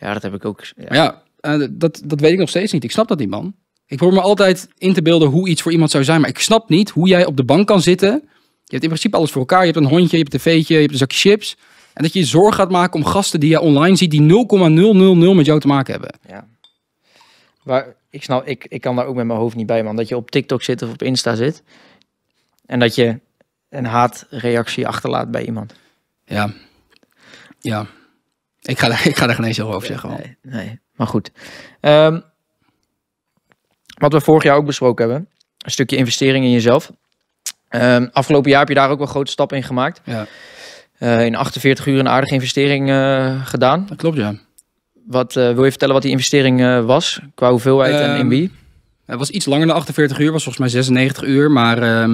Ja, dat heb ik ook. Ja, eh, dat, dat weet ik nog steeds niet. Ik snap dat niet, man. Ik probeer me altijd in te beelden hoe iets voor iemand zou zijn. Maar ik snap niet hoe jij op de bank kan zitten. Je hebt in principe alles voor elkaar. Je hebt een hondje, je hebt een veetje, je hebt een zakje chips. En dat je je zorg gaat maken om gasten die je online ziet die 0,000 met jou te maken hebben. Ja. Maar ik snap, ik, ik kan daar ook met mijn hoofd niet bij, man. Dat je op TikTok zit of op Insta zit. En dat je een haatreactie achterlaat bij iemand. Ja. Ja. Ik ga, (laughs) ik ga daar geen eens over zeggen. Nee, nee, maar goed. Ehm, wat we vorig jaar ook besproken hebben. Een stukje investering in jezelf. Ehm, afgelopen jaar heb je daar ook wel grote stappen in gemaakt. Ja. Eh, in 48 uur een aardige investering eh, gedaan. Dat klopt, ja. Wat, eh, wil je vertellen wat die investering was? Qua hoeveelheid en in ehm, wie? Het was iets langer dan 48 uur. was volgens mij 96 uur. Maar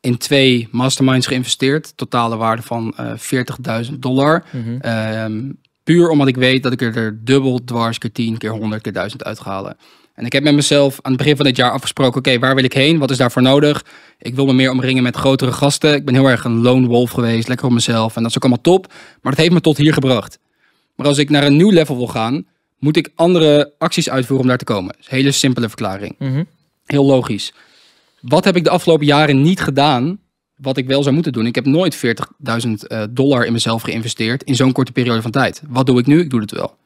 in twee masterminds geïnvesteerd. Totale waarde van uh, eh, 40.000 dollar. Mhm. Ehm, puur omdat ik weet dat ik er dubbel, dwars, keer 10, keer 100, keer 1000 uit ga halen. En ik heb met mezelf aan het begin van dit jaar afgesproken: oké, waar wil ik heen? Wat is daarvoor nodig? Ik wil me meer omringen met grotere gasten. Ik ben heel erg een lone wolf geweest, lekker op mezelf. En dat is ook allemaal top. Maar dat heeft me tot hier gebracht. Maar als ik naar een nieuw level wil gaan, moet ik andere acties uitvoeren om daar te komen. Hele simpele verklaring. Mhm. Heel logisch. Wat heb ik de afgelopen jaren niet gedaan, wat ik wel zou moeten doen? Ik heb nooit 40.000 eh, dollar in mezelf geïnvesteerd in zo'n korte periode van tijd. Wat doe ik nu? Ik doe het wel.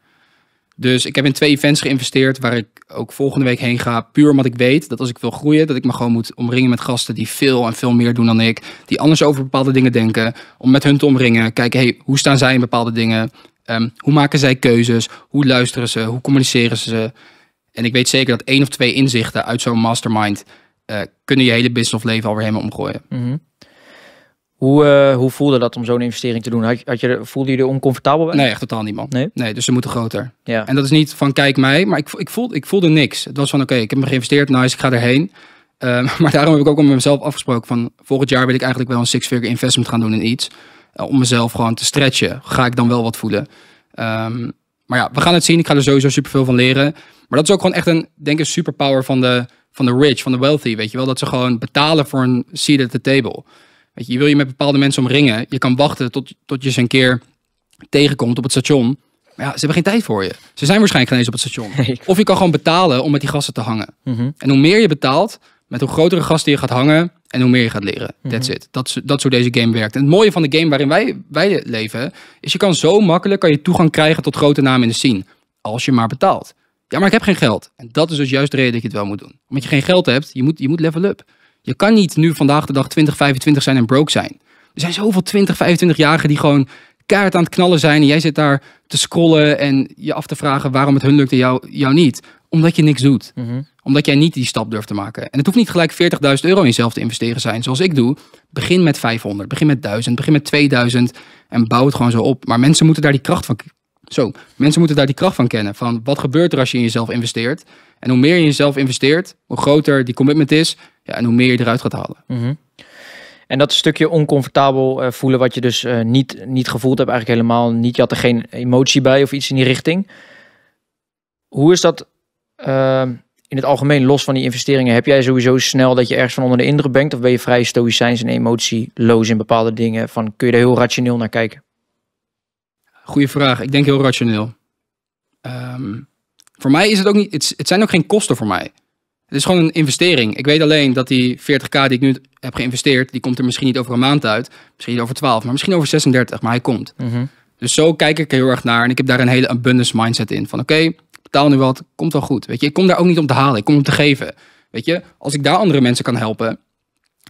Dus ik heb in twee events geïnvesteerd waar ik ook volgende week heen ga. Puur omdat ik weet dat als ik wil groeien, dat ik me gewoon moet omringen met gasten die veel en veel meer doen dan ik. Die anders over bepaalde dingen denken. Om met hun te omringen. Kijken, hey, hoe staan zij in bepaalde dingen? Ehm, hoe maken zij keuzes? Hoe luisteren ze? Hoe communiceren ze? En ik weet zeker dat één of twee inzichten uit zo'n mastermind eh, kunnen je hele business of leven alweer helemaal omgooien. Mhm. Hoe, uh, hoe voelde dat om zo'n investering te doen? Had, je, voelde je er oncomfortabel bij? Nee, echt totaal niet, man. Nee? nee, dus ze moeten groter. Ja. En dat is niet van kijk mij, maar ik, ik, voelde, ik voelde niks. Het was van oké, ik heb me geïnvesteerd, nice, ik ga erheen. Ehm, (laughs) maar daarom heb ik ook met mezelf afgesproken van volgend jaar wil ik eigenlijk wel een six-figure investment gaan doen in iets. Eh, om mezelf gewoon te stretchen. Ga ik dan wel wat voelen? Ehm, maar ja, we gaan het zien. Ik ga er sowieso superveel van leren. Maar dat is ook gewoon echt een, denk ik, superpower van de van de rich, van de wealthy. Weet je wel, dat ze gewoon betalen voor een seat at the table. Weet je, je wil je met bepaalde mensen omringen. Je kan wachten tot, tot je ze een keer tegenkomt op het station. Maar ja, ze hebben geen tijd voor je. Ze zijn waarschijnlijk geen eens op het station. (laughs) Of je kan gewoon betalen om met die gasten te hangen. Mhm. En hoe meer je betaalt, met hoe grotere gasten je gaat hangen en hoe meer je gaat leren. Mhm. That's mm it. Dat is, dat zo hoe deze game werkt. En het mooie van de game waarin wij, wij leven, is je kan zo makkelijk kan je toegang krijgen tot grote namen in de scene. Als je maar betaalt. Ja, maar ik heb geen geld. En dat is dus juist de reden dat je het wel moet doen. Omdat je geen geld hebt, je moet, je moet level up. Je kan niet nu vandaag de dag 20, 25 zijn en broke zijn. Er zijn zoveel 20, 25-jarigen die gewoon kaart aan het knallen zijn. En jij zit daar te scrollen en je af te vragen waarom het hun lukt en jou, jou niet. Omdat je niks doet. Mhm. Omdat jij niet die stap durft te maken. En het hoeft niet gelijk 40.000 euro in jezelf te investeren zijn. Zoals ik doe. Begin met 500, begin met 1000, begin met 2000. En bouw het gewoon zo op. Maar mensen moeten daar die kracht van zo, mensen moeten daar die kracht van kennen. Van wat gebeurt er als je in jezelf investeert? En hoe meer je in jezelf investeert, hoe groter die commitment is. Ja, en hoe meer je eruit gaat halen. Mhm. En dat stukje oncomfortabel eh, voelen, wat je dus eh, niet, niet gevoeld hebt, eigenlijk helemaal niet. Je had er geen emotie bij of iets in die richting. Hoe is dat ehm, in het algemeen, los van die investeringen? Heb jij sowieso snel dat je ergens van onder de indruk bent? Of ben je vrij stoïcijns en emotieloos in bepaalde dingen? Van kun je er heel rationeel naar kijken? Goeie vraag. Ik denk heel rationeel. Ehm, voor mij is het ook niet. Het, zijn ook geen kosten voor mij. Het is gewoon een investering. Ik weet alleen dat die 40k die ik nu heb geïnvesteerd, die komt er misschien niet over een maand uit. Misschien niet over 12, maar misschien over 36. Maar hij komt. Mhm. Dus zo kijk ik er heel erg naar. En ik heb daar een hele abundance mindset in. Van oké, betaal nu wat, komt wel goed. Weet je, ik kom daar ook niet om te halen. Ik kom om te geven. Weet je, als ik daar andere mensen kan helpen,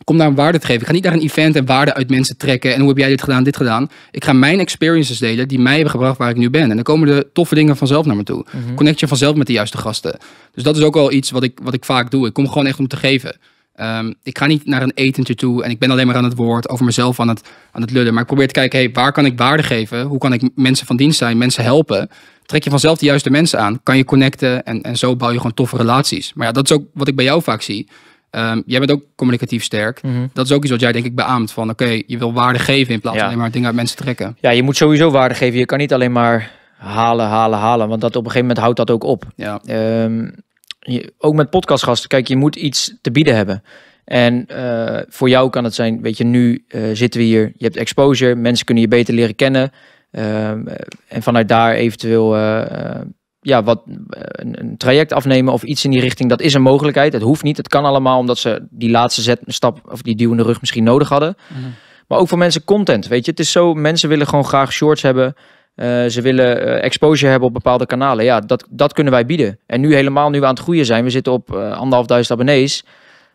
Kom daar een waarde te geven. Ik ga niet naar een event en waarde uit mensen trekken. En hoe heb jij dit gedaan, dit gedaan. Ik ga mijn experiences delen die mij hebben gebracht waar ik nu ben. En dan komen de toffe dingen vanzelf naar me toe. Mhm. Connect je vanzelf met de juiste gasten. Dus dat is ook wel iets wat ik, wat ik vaak doe. Ik kom gewoon echt om te geven. Ehm, ik ga niet naar een etentje toe en ik ben alleen maar aan het woord, over mezelf aan het, aan het lullen. Maar ik probeer te kijken, hey, waar kan ik waarde geven? Hoe kan ik mensen van dienst zijn, mensen helpen? Trek je vanzelf de juiste mensen aan? Kan je connecten? En, en zo bouw je gewoon toffe relaties. Maar ja, dat is ook wat ik bij jou vaak zie. Ehm, jij bent ook communicatief sterk. Mhm. Dat is ook iets wat jij denk ik beaamt. Van oké, je wil waarde geven in plaats van alleen maar dingen uit mensen trekken. Ja, je moet sowieso waarde geven. Je kan niet alleen maar halen, halen, halen. Want dat op een gegeven moment houdt dat ook op. Ja. Ehm, je, ook met podcastgasten. Kijk, je moet iets te bieden hebben. En eh, voor jou kan het zijn, weet je, nu eh, zitten we hier. Je hebt exposure. Mensen kunnen je beter leren kennen. Ehm, en vanuit daar eventueel... Eh, ja, wat, eh, een, traject afnemen of iets in die richting, dat is een mogelijkheid. Het hoeft niet, het kan allemaal omdat ze die laatste zet, stap of die duwende rug misschien nodig hadden. Mhm. Maar ook voor mensen content, weet je. Het is zo, mensen willen gewoon graag shorts hebben. Eh, ze willen eh, exposure hebben op bepaalde kanalen. Ja, dat, dat kunnen wij bieden. En nu helemaal, nu we aan het groeien zijn, we zitten op uh, anderhalfduizend abonnees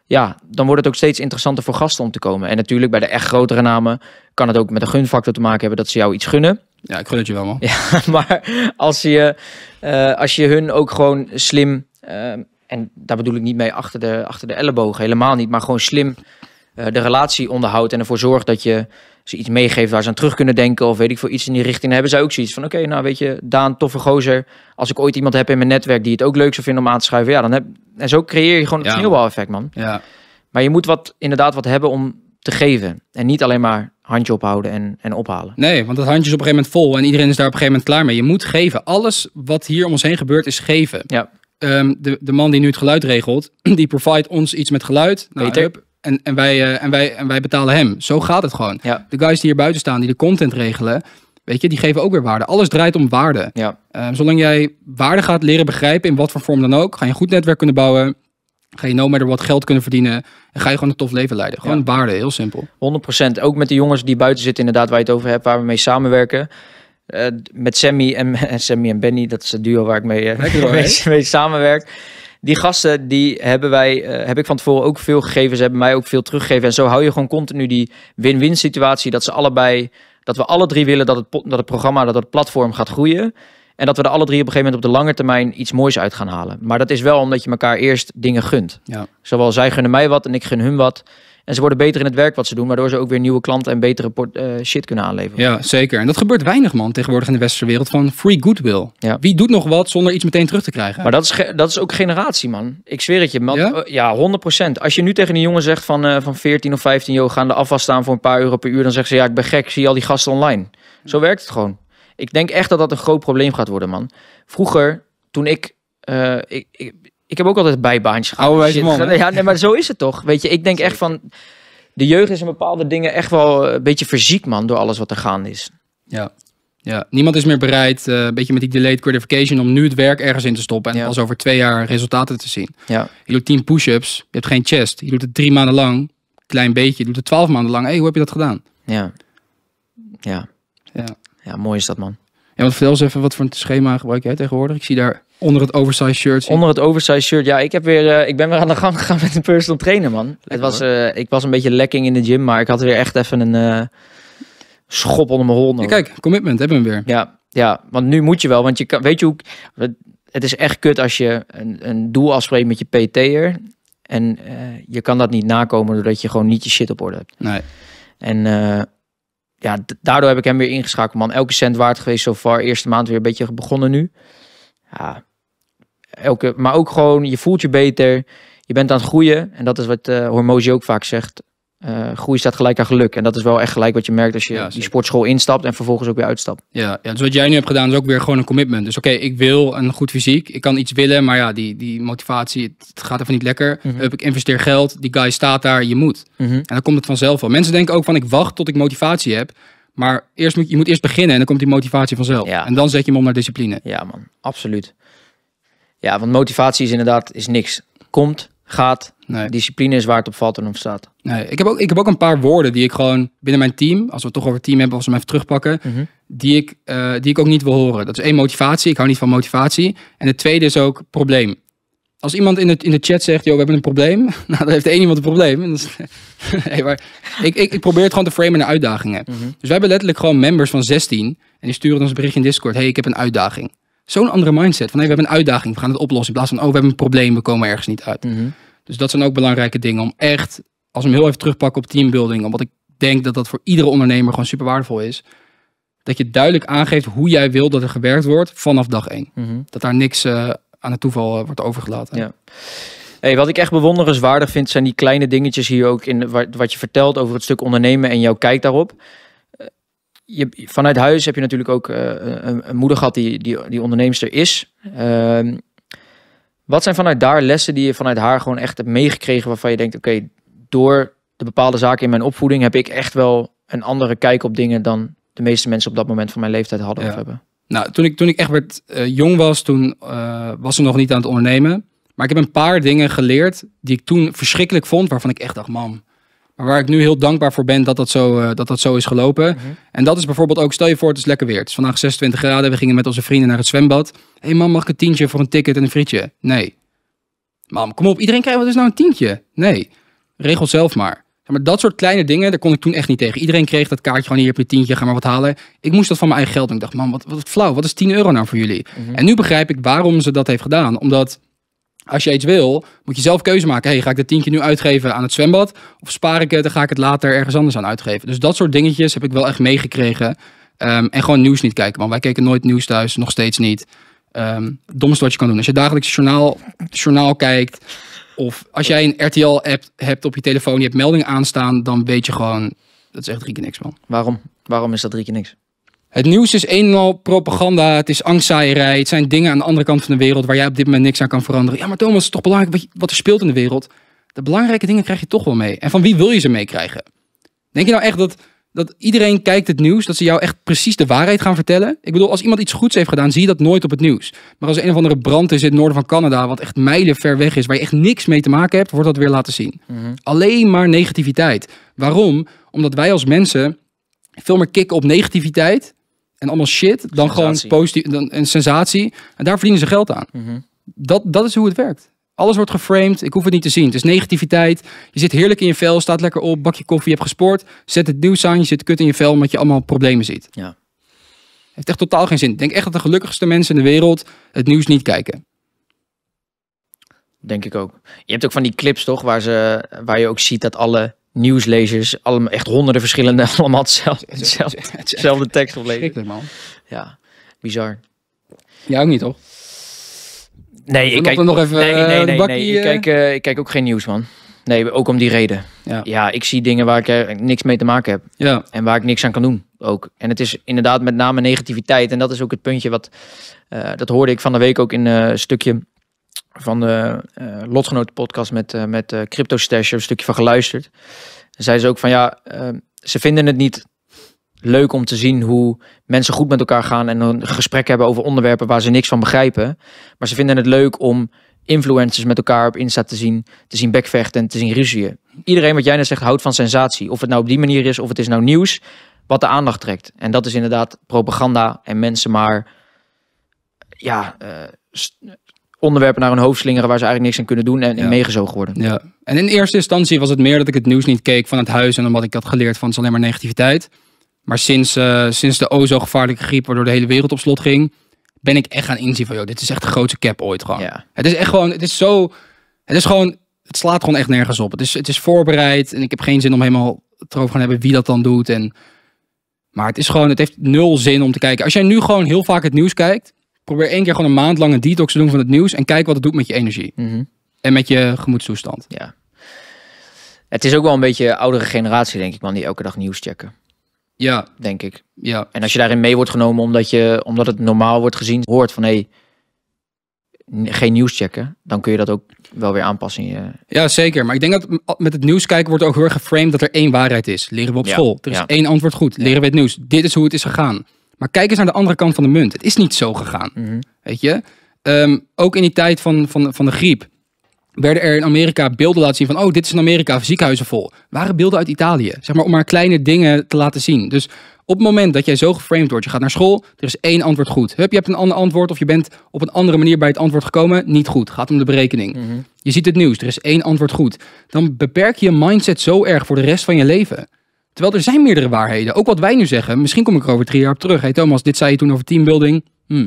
ja, dan wordt het ook steeds interessanter voor gasten om te komen. En natuurlijk bij de echt grotere namen kan het ook met een gunfactor te maken hebben dat ze jou iets gunnen. Ja, ik gun het je wel man. Ja, (laughs) maar als je, eh, als je hun ook gewoon slim, eh, en daar bedoel ik niet mee achter de, achter de elleboog, helemaal niet, maar gewoon slim eh, de relatie onderhoudt en ervoor zorgt dat je ze iets meegeven waar ze aan terug kunnen denken of weet ik veel, iets in die richting, hebben zij ook zoiets van, oké, nou weet je, Daan, toffe gozer. Als ik ooit iemand heb in mijn netwerk die het ook leuk zou vinden om aan te schuiven, ja, dan heb... En zo creëer je gewoon het ja. sneeuwbaleffect, man. Ja. Maar je moet wat, inderdaad wat hebben om te geven. En niet alleen maar handje ophouden en, en ophalen. Nee, want dat handje is op een gegeven moment vol en iedereen is daar op een gegeven moment klaar mee. Je moet geven. Alles wat hier om ons heen gebeurt is geven. Ja. Ehm, de, de man die nu het geluid regelt, (clears throat) die provide ons iets met geluid. Nou, Peter. En, en, wij, eh, en, wij, en wij betalen hem. Zo gaat het gewoon. De guys die hier buiten staan, die de content regelen, weet je, die geven ook weer waarde. Alles draait om waarde. Ja. Ehm, zolang jij waarde gaat leren begrijpen, in wat voor vorm dan ook, ga je een goed netwerk kunnen bouwen. Ga je no matter wat geld kunnen verdienen. En ga je gewoon een tof leven leiden. Gewoon waarde, heel simpel. 100%. Ook met de jongens die buiten zitten, inderdaad, waar je het over hebt, waar we mee samenwerken. Eh, met Sammy en, (laughs) Sammy en Benny, dat is het duo waar ik mee, eh, (laughs) mee, mee samenwerk die gasten, die hebben wij, uh, heb ik van tevoren ook veel gegeven. Ze hebben mij ook veel teruggegeven. En zo hou je gewoon continu die win-win situatie. Dat ze allebei, dat we alle drie willen dat het, dat het programma, dat het platform gaat groeien. En dat we er alle drie op een gegeven moment op de lange termijn iets moois uit gaan halen. Maar dat is wel omdat je elkaar eerst dingen gunt. Ja. Zowel zij gunnen mij wat en ik gun hun wat. En ze worden beter in het werk wat ze doen, waardoor ze ook weer nieuwe klanten en betere eh, shit kunnen aanleveren. Ja, zeker. En dat gebeurt weinig, man, tegenwoordig in de westerse wereld. gewoon free goodwill. Ja. Wie doet nog wat zonder iets meteen terug te krijgen? Maar dat is, dat is ook generatie, man. Ik zweer het je, man. Ja, eh, ja 100%. Als je nu tegen een jongen zegt van, uh, van 14 of 15, joh, gaan de afwas staan voor een paar euro per uur, dan zeggen ze, ja, ik ben gek, zie al die gasten online. Zo werkt het gewoon. Ik denk echt dat dat een groot probleem gaat worden, man. Vroeger, toen ik, ik, ik ik heb ook altijd bijbaantjes gehad. Oude Ja, nee, maar zo is het toch. Weet je, ik denk echt van... De jeugd is in bepaalde dingen echt wel eh, een beetje verziekt, man. Door alles wat er gaande is. Ja. Ja, niemand is meer bereid, eh, een beetje met die delayed gratification, om nu het werk ergens in te stoppen en pas over twee jaar resultaten te zien. Ja. Je doet tien push-ups, je hebt geen chest. Je doet het drie maanden lang, klein beetje. Je doet het twaalf maanden lang. hey, hoe heb je dat gedaan? Ja. Ja. Ja, ja mooi is dat, man. Ja, wat vertel eens even, wat voor een schema gebruik jij tegenwoordig? Ik zie daar onder het oversized shirt. Onder het oversized shirt, ja. Ik, heb weer, eh, ik ben weer aan de gang (laughs) gegaan met een personal trainer, man. het was, eh, ik was een beetje lekking in de gym, maar ik had weer echt even een eh, schop onder mijn hol. Ja, kijk, commitment, hebben we weer. Ja, ja, want nu moet je wel, want je kan, weet je hoe... Het is echt kut als je een, een doel afspreekt met je PT'er en je kan dat niet nakomen doordat je gewoon niet je shit op orde hebt. Nee. En ja, daardoor heb ik hem weer ingeschakeld. Man, elke cent waard geweest zo far. Eerste maand weer een beetje begonnen nu. Ja, elke, maar ook gewoon, je voelt je beter. Je bent aan het groeien. En dat is wat uh, ook vaak zegt uh, groei staat gelijk aan geluk. En dat is wel echt gelijk wat je merkt als je die sportschool instapt en vervolgens ook weer uitstapt. Ja, ja, dus wat jij nu hebt gedaan is ook weer gewoon een commitment. Dus oké, ik wil een goed fysiek. Ik kan iets willen, maar ja, die, die motivatie, het gaat even niet lekker. Mm Ik investeer geld, die guy staat daar, je moet. Mhm. En dan komt het vanzelf wel. Mensen denken ook van ik wacht tot ik motivatie heb. Maar eerst moet, je moet eerst beginnen en dan komt die motivatie vanzelf. Ja. En dan zet je hem om naar discipline. Ja man, absoluut. Ja, want motivatie is inderdaad is niks. Komt, gaat, Nee. Discipline is waar het op valt en op staat. Nee, ik heb, ook, ik heb ook een paar woorden die ik gewoon binnen mijn team, als we het toch over team hebben, als we hem even terugpakken, mhm. die, ik, eh, die ik ook niet wil horen. Dat is één motivatie. Ik hou niet van motivatie. En het tweede is ook probleem. Als iemand in de, in de chat zegt, joh, we hebben een probleem. (laughs) Nou, dan heeft één iemand een probleem. En (laughs) maar ik, ik, ik, probeer het gewoon te framen naar uitdagingen. Mhm. Dus we hebben letterlijk gewoon members van 16. En die sturen ons bericht in Discord. hey, ik heb een uitdaging. Zo'n andere mindset. Van, hey, we hebben een uitdaging. We gaan het oplossen. In plaats van, oh, we hebben een probleem. We komen ergens niet uit. Mhm. Dus dat zijn ook belangrijke dingen om echt, als we hem heel even terugpakken op teambuilding, omdat ik denk dat dat voor iedere ondernemer gewoon super waardevol is. Dat je duidelijk aangeeft hoe jij wil dat er gewerkt wordt vanaf dag één. Mhm. Dat daar niks eh, aan het toeval eh, wordt overgelaten. Ja. wat ik echt bewonderenswaardig vind, zijn die kleine dingetjes hier ook in wat, wat je vertelt over het stuk ondernemen en jouw kijk daarop. Eh, je, vanuit huis heb je natuurlijk ook een, een, moeder gehad die, die, die is. Ehm, wat zijn vanuit daar lessen die je vanuit haar gewoon echt hebt meegekregen waarvan je denkt, oké, door de bepaalde zaken in mijn opvoeding heb ik echt wel een andere kijk op dingen dan de meeste mensen op dat moment van mijn leeftijd hadden of hebben? Nou, toen ik, toen ik echt werd, eh, jong was, toen eh, was ze nog niet aan het ondernemen. Maar ik heb een paar dingen geleerd die ik toen verschrikkelijk vond, waarvan ik echt dacht, man, waar ik nu heel dankbaar voor ben dat dat zo, eh, dat dat zo is gelopen. Mhm. En dat is bijvoorbeeld ook, stel je voor, het is lekker weer. Het is vandaag 26 graden, we gingen met onze vrienden naar het zwembad. Hé man, mag ik een tientje voor een ticket en een frietje? Nee. Mam, kom op, iedereen krijgt wat is nou een tientje? Nee. Regel zelf maar. Maar dat soort kleine dingen, daar kon ik toen echt niet tegen. Iedereen kreeg dat kaartje gewoon hier heb je tientje, ga maar wat halen. Ik moest dat van mijn eigen geld. En ik dacht, man, wat, wat flauw, wat is 10 euro nou voor jullie? Mhm. En nu begrijp ik waarom ze dat heeft gedaan. Omdat als je iets wil, moet je zelf keuze maken. Hey, ga ik dat tientje nu uitgeven aan het zwembad? Of spaar ik het en ga ik het later ergens anders aan uitgeven? Dus dat soort dingetjes heb ik wel echt meegekregen. Ehm, en gewoon nieuws niet kijken, man. Wij keken nooit nieuws thuis, nog steeds niet. Um, het domste wat je kan doen. Als je dagelijks journaal, journaal kijkt, of als jij een RTL-app hebt op je telefoon, je hebt meldingen aanstaan, dan weet je gewoon, dat is echt drie keer niks, man. Waarom? Waarom is dat drie keer niks? Het nieuws is eenmaal propaganda. Het is angstzaaierij. Het zijn dingen aan de andere kant van de wereld waar jij op dit moment niks aan kan veranderen. Ja, maar Thomas, het is toch belangrijk wat er speelt in de wereld? De belangrijke dingen krijg je toch wel mee. En van wie wil je ze meekrijgen? Denk je nou echt dat, dat iedereen kijkt het nieuws, dat ze jou echt precies de waarheid gaan vertellen? Ik bedoel, als iemand iets goeds heeft gedaan, zie je dat nooit op het nieuws. Maar als er een of andere brand is in het noorden van Canada, wat echt mijlen ver weg is, waar je echt niks mee te maken hebt, wordt dat weer laten zien. Mhm. Alleen maar negativiteit. Waarom? Omdat wij als mensen veel meer kicken op negativiteit en allemaal shit dan gewoon positief dan een sensatie en daar verdienen ze geld aan. Mhm. Dat, dat is hoe het werkt. Alles wordt geframed. Ik hoef het niet te zien. Het is negativiteit. Je zit heerlijk in je vel, staat lekker op, bak je koffie, je hebt gesport, zet het nieuws aan, je zit kut in je vel omdat je allemaal problemen ziet. Ja. Heeft echt totaal geen zin. Ik denk echt dat de gelukkigste mensen in de wereld het nieuws niet kijken. Denk ik ook. Je hebt ook van die clips toch, waar, ze, waar je ook ziet dat alle nieuwslezers, allemaal echt honderden verschillende, (laughs) allemaal hetzelfde, hetzelfde, (laughs) hetzelfde tekst oplezen. man. Ja, bizar. Ja ook niet, toch? Nee, ik kijk nog even. Nee, nee, eh, nee, Ik, kijk, eh. Eh, ik kijk ook geen nieuws, man. Nee, ook om die reden. Ja. ja, ik zie dingen waar ik er niks mee te maken heb. Ja. En waar ik niks aan kan doen ook. En het is inderdaad met name negativiteit. En dat is ook het puntje wat. Uh, dat hoorde ik van de week ook in een stukje van de uh, eh, Lotgenoten-podcast met, eh, met eh, Crypto Stash een stukje van geluisterd. En zei ze ook van ja, ze vinden het niet leuk om te zien hoe mensen goed met elkaar gaan en een gesprek hebben over onderwerpen waar ze niks van begrijpen. Maar ze vinden het leuk om influencers met elkaar op Insta te zien, te zien bekvechten en te zien ruzieën. Iedereen wat jij net zegt houdt van sensatie. Of het nou op die manier is of het is nou nieuws, wat de aandacht trekt. En dat is inderdaad propaganda en mensen maar ja, uh, onderwerpen naar hun hoofd slingeren waar ze eigenlijk niks aan kunnen doen en, en meegezogen worden. Ja. En in eerste instantie was het meer dat ik het nieuws niet keek van het huis en omdat ik had geleerd van het is alleen maar negativiteit. Maar sinds, eh, sinds de ozo gevaarlijke griep waardoor de hele wereld op slot ging, ben ik echt aan inzien van joh, dit is echt de grootste cap ooit gewoon. Ja. Het is echt gewoon, het is zo, het is gewoon, het slaat gewoon echt nergens op. Het is, het is voorbereid en ik heb geen zin om helemaal erover gaan hebben wie dat dan doet en... Maar het is gewoon, het heeft nul zin om te kijken. Als jij nu gewoon heel vaak het nieuws kijkt, probeer één keer gewoon een maand lang een detox te doen van het nieuws. En kijk wat het doet met je energie. Mhm. En met je gemoedstoestand. Ja. Het is ook wel een beetje oudere generatie, denk ik, man, die elke dag nieuws checken. Ja. Denk ik. Ja. En als je daarin mee wordt genomen omdat, je, omdat het normaal wordt gezien, hoort van hé, hey, geen nieuws checken, dan kun je dat ook wel weer aanpassen. In je... Ja, zeker. Maar ik denk dat met het nieuws kijken wordt ook heel erg geframed dat er één waarheid is. Leren we op school. Er is één antwoord goed. Leren we het nieuws. Dit is hoe het is gegaan. Maar kijk eens naar de andere kant van de munt. Het is niet zo gegaan. Mhm. Weet je? Ehm, ook in die tijd van, van, van de griep werden er in Amerika beelden laten zien van... oh, dit is in Amerika, ziekenhuizen vol. Waren beelden uit Italië. Zeg maar om maar kleine dingen te laten zien. Dus op het moment dat jij zo geframed wordt... je gaat naar school, er is één antwoord goed. Hup, je hebt een ander antwoord of je bent op een andere manier bij het antwoord gekomen. Niet goed, gaat om de berekening. Mhm. Je ziet het nieuws, er is één antwoord goed. Dan beperk je je mindset zo erg voor de rest van je leven. Terwijl er zijn meerdere waarheden. Ook wat wij nu zeggen. Misschien kom ik er over drie jaar op terug. hey Thomas, dit zei je toen over teambuilding. Hmm.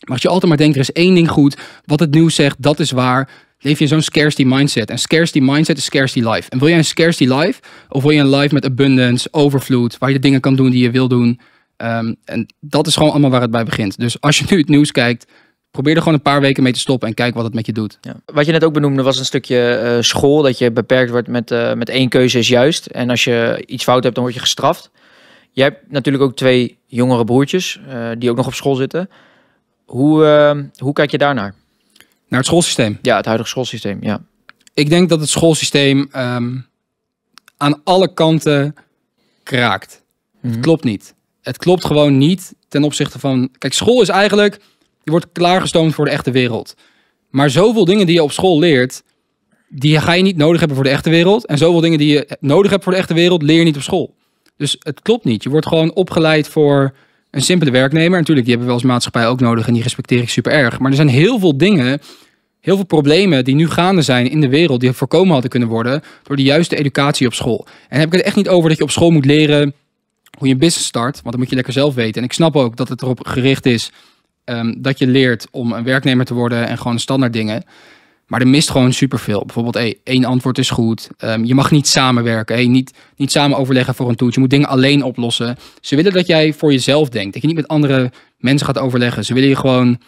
Maar als je altijd maar denkt, er is één ding goed. Wat het nieuws zegt, dat is waar. Leef je in zo'n scarcity mindset. En scarcity mindset is scarcity life. En wil jij een scarcity life? Of wil je een life met abundance, overvloed. Waar je dingen kan doen die je wil doen. Ehm, en dat is gewoon allemaal waar het bij begint. Dus als je nu het nieuws kijkt Probeer er gewoon een paar weken mee te stoppen en kijk wat het met je doet. Ja. Wat je net ook benoemde was een stukje eh, school. Dat je beperkt wordt met, eh, met één keuze is juist. En als je iets fout hebt, dan word je gestraft. Jij hebt natuurlijk ook twee jongere broertjes eh, die ook nog op school zitten. Hoe, hoe kijk je daarnaar? Naar het schoolsysteem? Ja, het huidige schoolsysteem, ja. Ik denk dat het schoolsysteem ehm, aan alle kanten kraakt. Het mhm. klopt niet. Het klopt gewoon niet ten opzichte van... Kijk, school is eigenlijk je wordt klaargestoomd voor de echte wereld. Maar zoveel dingen die je op school leert, die ga je niet nodig hebben voor de echte wereld. En zoveel dingen die je nodig hebt voor de echte wereld, leer je niet op school. Dus het klopt niet. Je wordt gewoon opgeleid voor een simpele werknemer. Natuurlijk, die hebben we als maatschappij ook nodig en die respecteer ik super erg. Maar er zijn heel veel dingen, heel veel problemen die nu gaande zijn in de wereld, die voorkomen hadden kunnen worden door de juiste educatie op school. En heb ik het echt niet over dat je op school moet leren hoe je een business start, want dat moet je lekker zelf weten. En ik snap ook dat het erop gericht is Ehm, dat je leert om een werknemer te worden en gewoon standaard dingen. Maar er mist gewoon superveel. Bijvoorbeeld, hey, één antwoord is goed. Ehm, je mag niet samenwerken. Hey, niet, niet samen overleggen voor een toets. Je moet dingen alleen oplossen. Ze willen dat jij voor jezelf denkt. Dat je niet met andere mensen gaat overleggen. Ze willen je gewoon.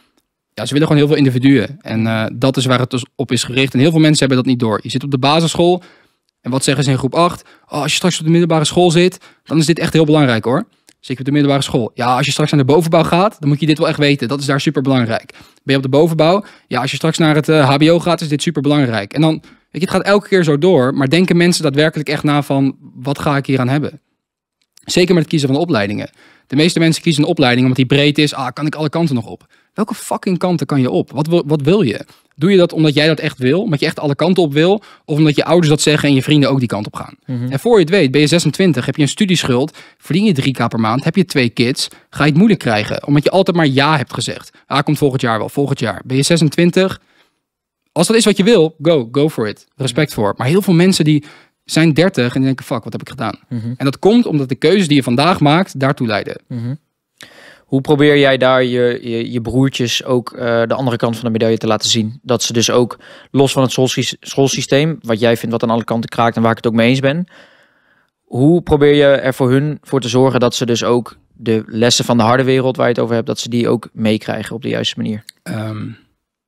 Ja, ze willen gewoon heel veel individuen. En eh, dat is waar het dus op is gericht. En heel veel mensen hebben dat niet door. Je zit op de basisschool. En wat zeggen ze in groep 8? als je straks op de middelbare school zit, dan is dit echt heel belangrijk hoor. Zeker op de middelbare school. Ja, als je straks naar de bovenbouw gaat, dan moet je dit wel echt weten. Dat is daar super belangrijk. Ben je op de bovenbouw? Ja, als je straks naar het eh, HBO gaat, is dit super belangrijk. En dan, weet je, het gaat elke keer zo door. Maar denken mensen daadwerkelijk echt na van, wat ga ik hier aan hebben? Zeker met het kiezen van de opleidingen. De meeste mensen kiezen een opleiding omdat die breed is. Ah, kan ik alle kanten nog op? Welke fucking kanten kan je op? Wat, wat wil je? Doe je dat omdat jij dat echt wil, omdat je echt alle kanten op wil, of omdat je ouders dat zeggen en je vrienden ook die kant op gaan? Mhm. En voor je het weet, ben je 26, heb je een studieschuld, verdien je 3k per maand, heb je twee kids, ga je het moeilijk krijgen, omdat je altijd maar ja hebt gezegd. Ah, komt volgend jaar wel, volgend jaar. Ben je 26? Als dat is wat je wil, go, go for it. Respect voor. Maar heel veel mensen die zijn 30 en denken, fuck, wat heb ik gedaan? Mhm. En dat komt omdat de keuzes die je vandaag maakt, daartoe leiden. Mhm. Hoe probeer jij daar je, je, je broertjes ook eh, de andere kant van de medaille te laten zien? Dat ze dus ook los van het schoolsysteem, wat jij vindt wat aan alle kanten kraakt en waar ik het ook mee eens ben. Hoe probeer je er voor hun voor te zorgen dat ze dus ook de lessen van de harde wereld waar je het over hebt, dat ze die ook meekrijgen op de juiste manier? Ehm,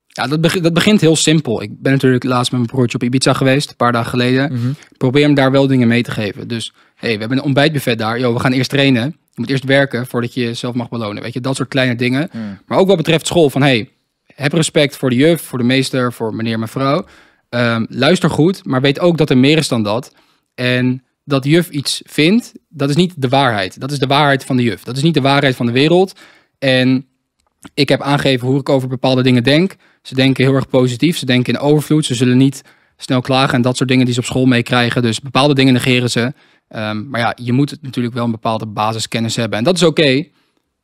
ja, dat, begint dat begint heel simpel. Ik ben natuurlijk laatst met mijn broertje op Ibiza geweest, een paar dagen geleden. Mhm. Probeer hem daar wel dingen mee te geven. Dus hey, we hebben een ontbijtbuffet daar. Yo, we gaan eerst trainen. Je moet eerst werken voordat je jezelf mag belonen. Weet je, dat soort kleine dingen. Hmm. Maar ook wat betreft school, van hey, heb respect voor de juf, voor de meester, voor meneer, mevrouw. Ehm, luister goed, maar weet ook dat er meer is dan dat. En dat juf iets vindt, dat is niet de waarheid. Dat is de waarheid van de juf. Dat is niet de waarheid van de wereld. En ik heb aangegeven hoe ik over bepaalde dingen denk. Ze denken heel erg positief, ze denken in overvloed. Ze zullen niet snel klagen en dat soort dingen die ze op school meekrijgen. Dus bepaalde dingen negeren ze. Ehm, maar ja, je moet natuurlijk wel een bepaalde basiskennis hebben. En dat is oké.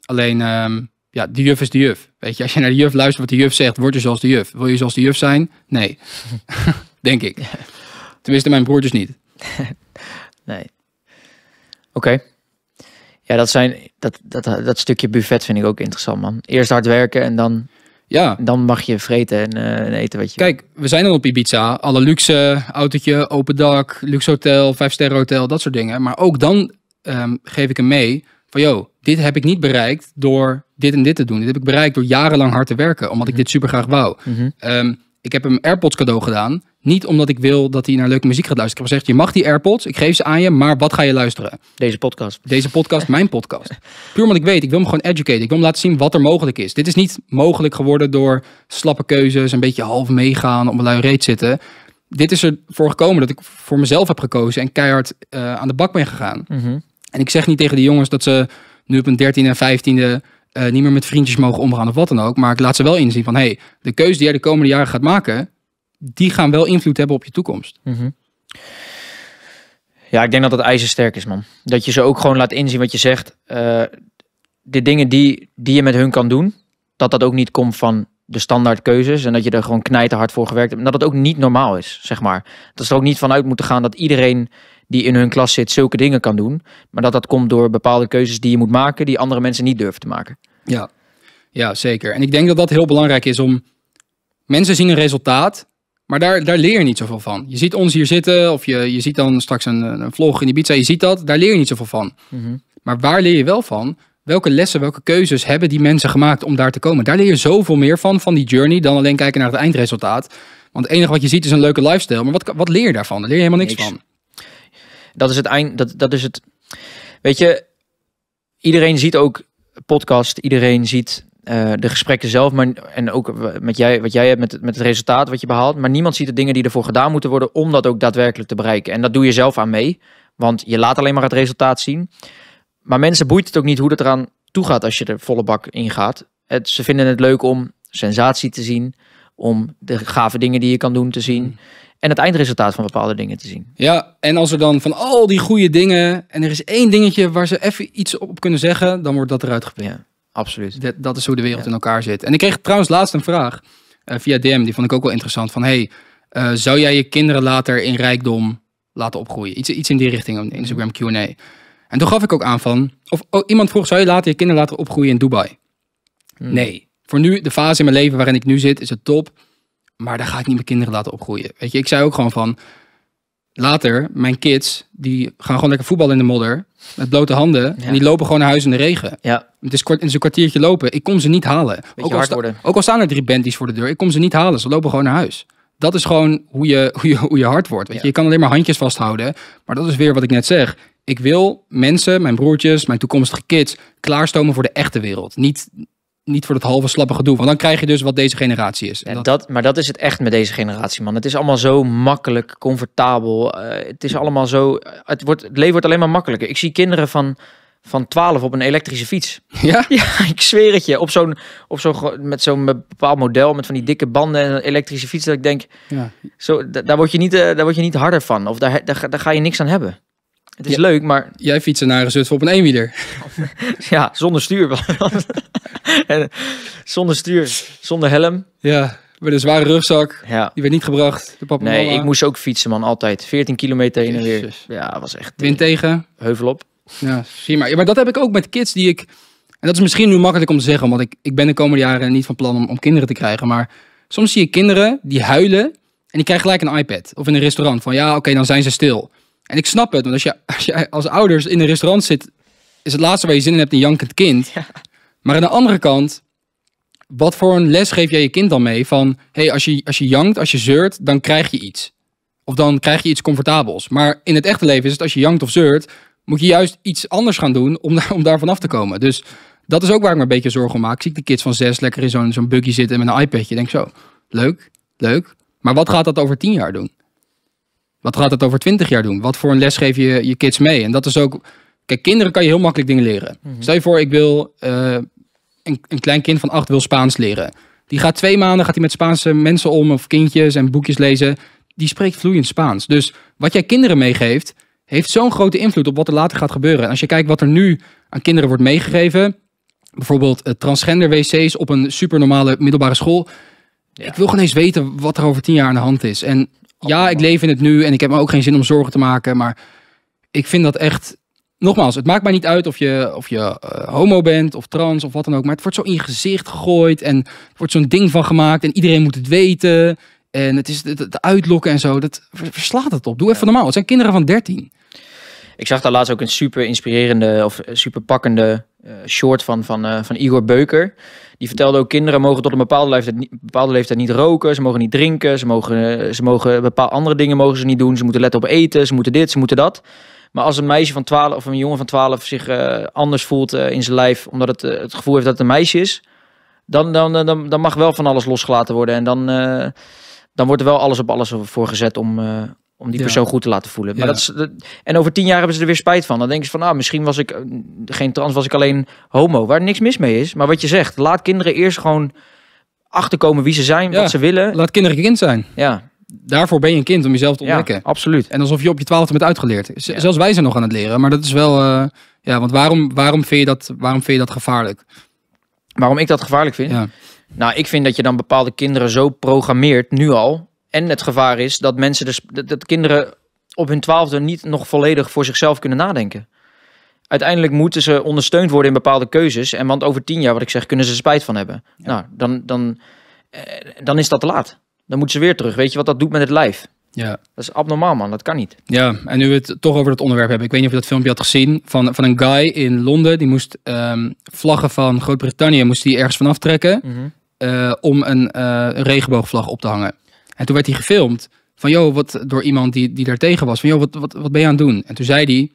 Alleen, ehm, ja, de juf is de juf. Weet je, als je naar de juf luistert wat de juf zegt, word je zoals de juf. Wil je zoals de juf zijn? Nee. (laughs) Denk ik. Tenminste, mijn broertjes niet. (laughs) nee. Oké. Ja, dat, zijn, dat, dat, dat stukje buffet vind ik ook interessant, man. Eerst hard werken en dan ja. Dan mag je vreten eh, en, eten wat je Kijk, we zijn dan op Ibiza. Alle luxe, autootje, open dak, luxe hotel, vijf sterren hotel, dat soort dingen. Maar ook dan ehm, geef ik hem mee van, joh, dit heb ik niet bereikt door dit en dit te doen. Dit heb ik bereikt door jarenlang hard te werken, omdat ik mhm. dit super graag wou. Mhm. Ehm, ik heb hem AirPods cadeau gedaan. Niet omdat ik wil dat hij naar leuke muziek gaat luisteren. Ik heb gezegd, je mag die AirPods, ik geef ze aan je, maar wat ga je luisteren? Deze podcast. Deze podcast, mijn podcast. Puur omdat ik weet, ik wil hem gewoon educaten. Ik wil hem laten zien wat er mogelijk is. Dit is niet mogelijk geworden door slappe keuzes, een beetje half meegaan, op een lui reet zitten. Dit is ervoor gekomen dat ik voor mezelf heb gekozen en keihard eh, aan de bak ben gegaan. Mhm. En ik zeg niet tegen de jongens dat ze nu op een 13 en 15e eh, niet meer met vriendjes mogen omgaan of wat dan ook. Maar ik laat ze wel inzien van, hé, hey, de keuze die jij de komende jaren gaat maken, die gaan wel invloed hebben op je toekomst. Mhm. Ja, ik denk dat dat ijzersterk is, man. Dat je ze ook gewoon laat inzien wat je zegt. Eh, de dingen die, die je met hun kan doen, dat dat ook niet komt van de standaard keuzes en dat je er gewoon hard voor gewerkt hebt. En dat het ook niet normaal is, zeg maar. Dat ze er ook niet vanuit moeten gaan dat iedereen die in hun klas zit zulke dingen kan doen. Maar dat dat komt door bepaalde keuzes die je moet maken, die andere mensen niet durven te maken. Ja, ja zeker. En ik denk dat dat heel belangrijk is om... Mensen zien een resultaat maar daar, daar leer je niet zoveel van. Je ziet ons hier zitten, of je, je ziet dan straks een, een vlog in Ibiza, je ziet dat, daar leer je niet zoveel van. Mhm. Maar waar leer je wel van? Welke lessen, welke keuzes hebben die mensen gemaakt om daar te komen? Daar leer je zoveel meer van, van die journey, dan alleen kijken naar het eindresultaat. Want het enige wat je ziet is een leuke lifestyle. Maar wat, wat leer je daarvan? Daar leer je helemaal niks, niks. van. Dat is het eind, dat, dat is het. Weet je, iedereen ziet ook podcast, iedereen ziet eh, de gesprekken zelf, maar, en ook met jij, wat jij hebt met, met het resultaat wat je behaalt. Maar niemand ziet de dingen die ervoor gedaan moeten worden om dat ook daadwerkelijk te bereiken. En dat doe je zelf aan mee, want je laat alleen maar het resultaat zien. Maar mensen boeit het ook niet hoe het eraan toe gaat als je er volle bak in gaat. Het, ze vinden het leuk om sensatie te zien, om de gave dingen die je kan doen te zien. Mm. En het eindresultaat van bepaalde dingen te zien. Ja, en als er dan van al die goede dingen. en er is één dingetje waar ze even iets op kunnen zeggen. dan wordt dat eruit gepikt. Absoluut. Dat, dat is hoe de wereld in elkaar zit. En ik kreeg trouwens laatst een vraag uh, via DM, die vond ik ook wel interessant. Van hey, eh, zou jij je kinderen later in rijkdom laten opgroeien? Iets, iets in die richting, een Instagram QA. En toen gaf ik ook aan van, of oh, iemand vroeg, zou je later je kinderen laten opgroeien in Dubai? Hmm. Nee. Voor nu, de fase in mijn leven waarin ik nu zit, is het top. Maar daar ga ik niet mijn kinderen laten opgroeien. Weet je, ik zei ook gewoon van, later, mijn kids, die gaan gewoon lekker voetballen in de modder. Met blote handen. En die lopen gewoon naar huis in de regen. Ja. Het is kort, in zo'n kwartiertje lopen. Ik kom ze niet halen. Ook al, staan er drie bandies voor de deur. Ik kom ze niet halen. Ze lopen gewoon naar huis. Dat is gewoon hoe je, (laughs) hoe je, hoe je hard wordt. Weet je. je kan alleen maar handjes vasthouden. Maar dat is weer wat ik net zeg. Ik wil mensen, mijn broertjes, mijn toekomstige kids klaarstomen voor de echte wereld. Niet niet voor dat halve slappe gedoe. Want dan krijg je dus wat deze generatie is. En dat... maar dat is het echt met deze generatie, man. Het is allemaal zo makkelijk, comfortabel. Eh, het is allemaal zo. Eh, het, wordt, het leven wordt alleen maar makkelijker. Ik zie kinderen van, van 12 op een elektrische fiets. Ja? (laughs) Ja, ik zweer het je. Op zo'n, op zo'n, met zo'n bepaald model, met van die dikke banden en een elektrische fiets. Dat ik denk, ja. zo, daar, word je niet, eh, daar word je niet harder van. Of daar, daar, daar ga je niks aan hebben. Het is leuk, maar... Jij fietst naar een op een eenwieler. (laughs) ja, zonder stuur. (laughs) zonder stuur, zonder helm. Ja, met een zware rugzak. Ja. Die werd niet gebracht. De papa nee, ik moest ook fietsen, man. Altijd. 14 kilometer heen en weer. Ja, was echt... Eh, Wind tegen. Heuvel op. Ja, zie maar. maar dat heb ik ook met kids die ik... En dat is misschien nu makkelijk om te zeggen, want ik, ik ben de komende jaren niet van plan om, om kinderen te krijgen. Maar soms zie je kinderen die huilen en die krijgen gelijk een iPad. Of in een restaurant van ja, oké, dan zijn ze stil. En ik snap het, want als je als, je als ouders in een restaurant zit, is het laatste waar je zin in hebt een jankend kind. Maar aan de andere kant, wat voor een les geef jij je kind dan mee? Van, hey, als, je, als je jankt, als je zeurt, dan krijg je iets. Of dan krijg je iets comfortabels. Maar in het echte leven is het, als je jankt of zeurt, moet je juist iets anders gaan doen om, om daar vanaf te komen. Dus dat is ook waar ik me een beetje zorgen om maak. zie ik de kids van zes lekker in zo'n zo'n buggy zitten met een iPadje. Denk zo, leuk, leuk. Maar wat gaat dat over tien jaar doen? Wat gaat het over twintig jaar doen? Wat voor een les geef je je kids mee? En dat is ook... Kijk, kinderen kan je heel makkelijk dingen leren. Mhm. Stel je voor, ik wil... Eh, een, een klein kind van acht wil Spaans leren. Die gaat twee maanden gaat hij met Spaanse mensen om of kindjes en boekjes lezen. Die spreekt vloeiend Spaans. Dus wat jij kinderen meegeeft, heeft zo'n grote invloed op wat er later gaat gebeuren. als je kijkt wat er nu aan kinderen wordt meegegeven, bijvoorbeeld eh, transgender wc's op een supernormale middelbare school. Ik wil gewoon eens weten wat er over tien jaar aan de hand is. En ja, ik leef in het nu en ik heb me ook geen zin om zorgen te maken. Maar ik vind dat echt. Nogmaals, het maakt mij niet uit of je, of je eh, homo bent of trans of wat dan ook. Maar het wordt zo in je gezicht gegooid en er wordt zo'n ding van gemaakt en iedereen moet het weten. En het is het uitlokken en zo. Dat verslaat het op. Doe even normaal. Het zijn kinderen van 13. Ik zag daar laatst ook een super inspirerende of super pakkende eh, short van, van, eh, van Igor Beuker. Die vertelde ook kinderen mogen tot een bepaalde leeftijd, niet, bepaalde leeftijd niet roken. Ze mogen niet drinken. Ze mogen, eh, ze mogen bepaalde andere dingen mogen ze niet doen. Ze moeten letten op eten. Ze moeten dit, ze moeten dat. Maar als een meisje van 12 of een jongen van 12 zich anders voelt in zijn lijf, omdat het het gevoel heeft dat het een meisje is, dan, dan, dan, dan mag wel van alles losgelaten worden. En dan, dan wordt er wel alles op alles voor gezet om, om die persoon goed te laten voelen. Maar dat is, en over tien jaar hebben ze er weer spijt van. Dan denken ze van, nou, misschien was ik eh, geen trans, was ik alleen homo. Waar niks mis mee is. Maar wat je zegt, laat kinderen eerst gewoon achterkomen wie ze zijn, wat ze willen. Laat kinderen kind zijn. Ja. Daarvoor ben je een kind om jezelf te ontdekken. absoluut. En alsof je op je twaalfde bent uitgeleerd. Z zelfs wij zijn nog aan het leren. Maar dat is wel, eh, ja, want waarom, waarom, vind je dat, waarom vind je dat gevaarlijk? Waarom ik dat gevaarlijk vind? Nou, ik vind dat je dan bepaalde kinderen zo programmeert, nu al, en het gevaar is dat mensen dus, dat, kinderen op hun twaalfde niet nog volledig voor zichzelf kunnen nadenken. Uiteindelijk moeten ze ondersteund worden in bepaalde keuzes. En want over tien jaar, wat ik zeg, kunnen ze spijt van hebben. Nou, dan, dan, eh, dan is dat te laat. Dan moeten ze weer terug. Weet je wat dat doet met het lijf? Ja. Dat is abnormaal, man. Dat kan niet. Ja, en nu we het toch over dat onderwerp hebben. Ik weet niet of je dat filmpje had gezien van, van een guy in Londen. Die moest ehm, vlaggen van Groot-Brittannië moest die ergens vanaf trekken. Mhm. Eh, om eh, een regenboogvlag op te hangen. En toen werd hij gefilmd van, joh, wat door iemand die, die daar tegen was. Van, joh, wat, wat, wat ben je aan het doen? En toen zei hij,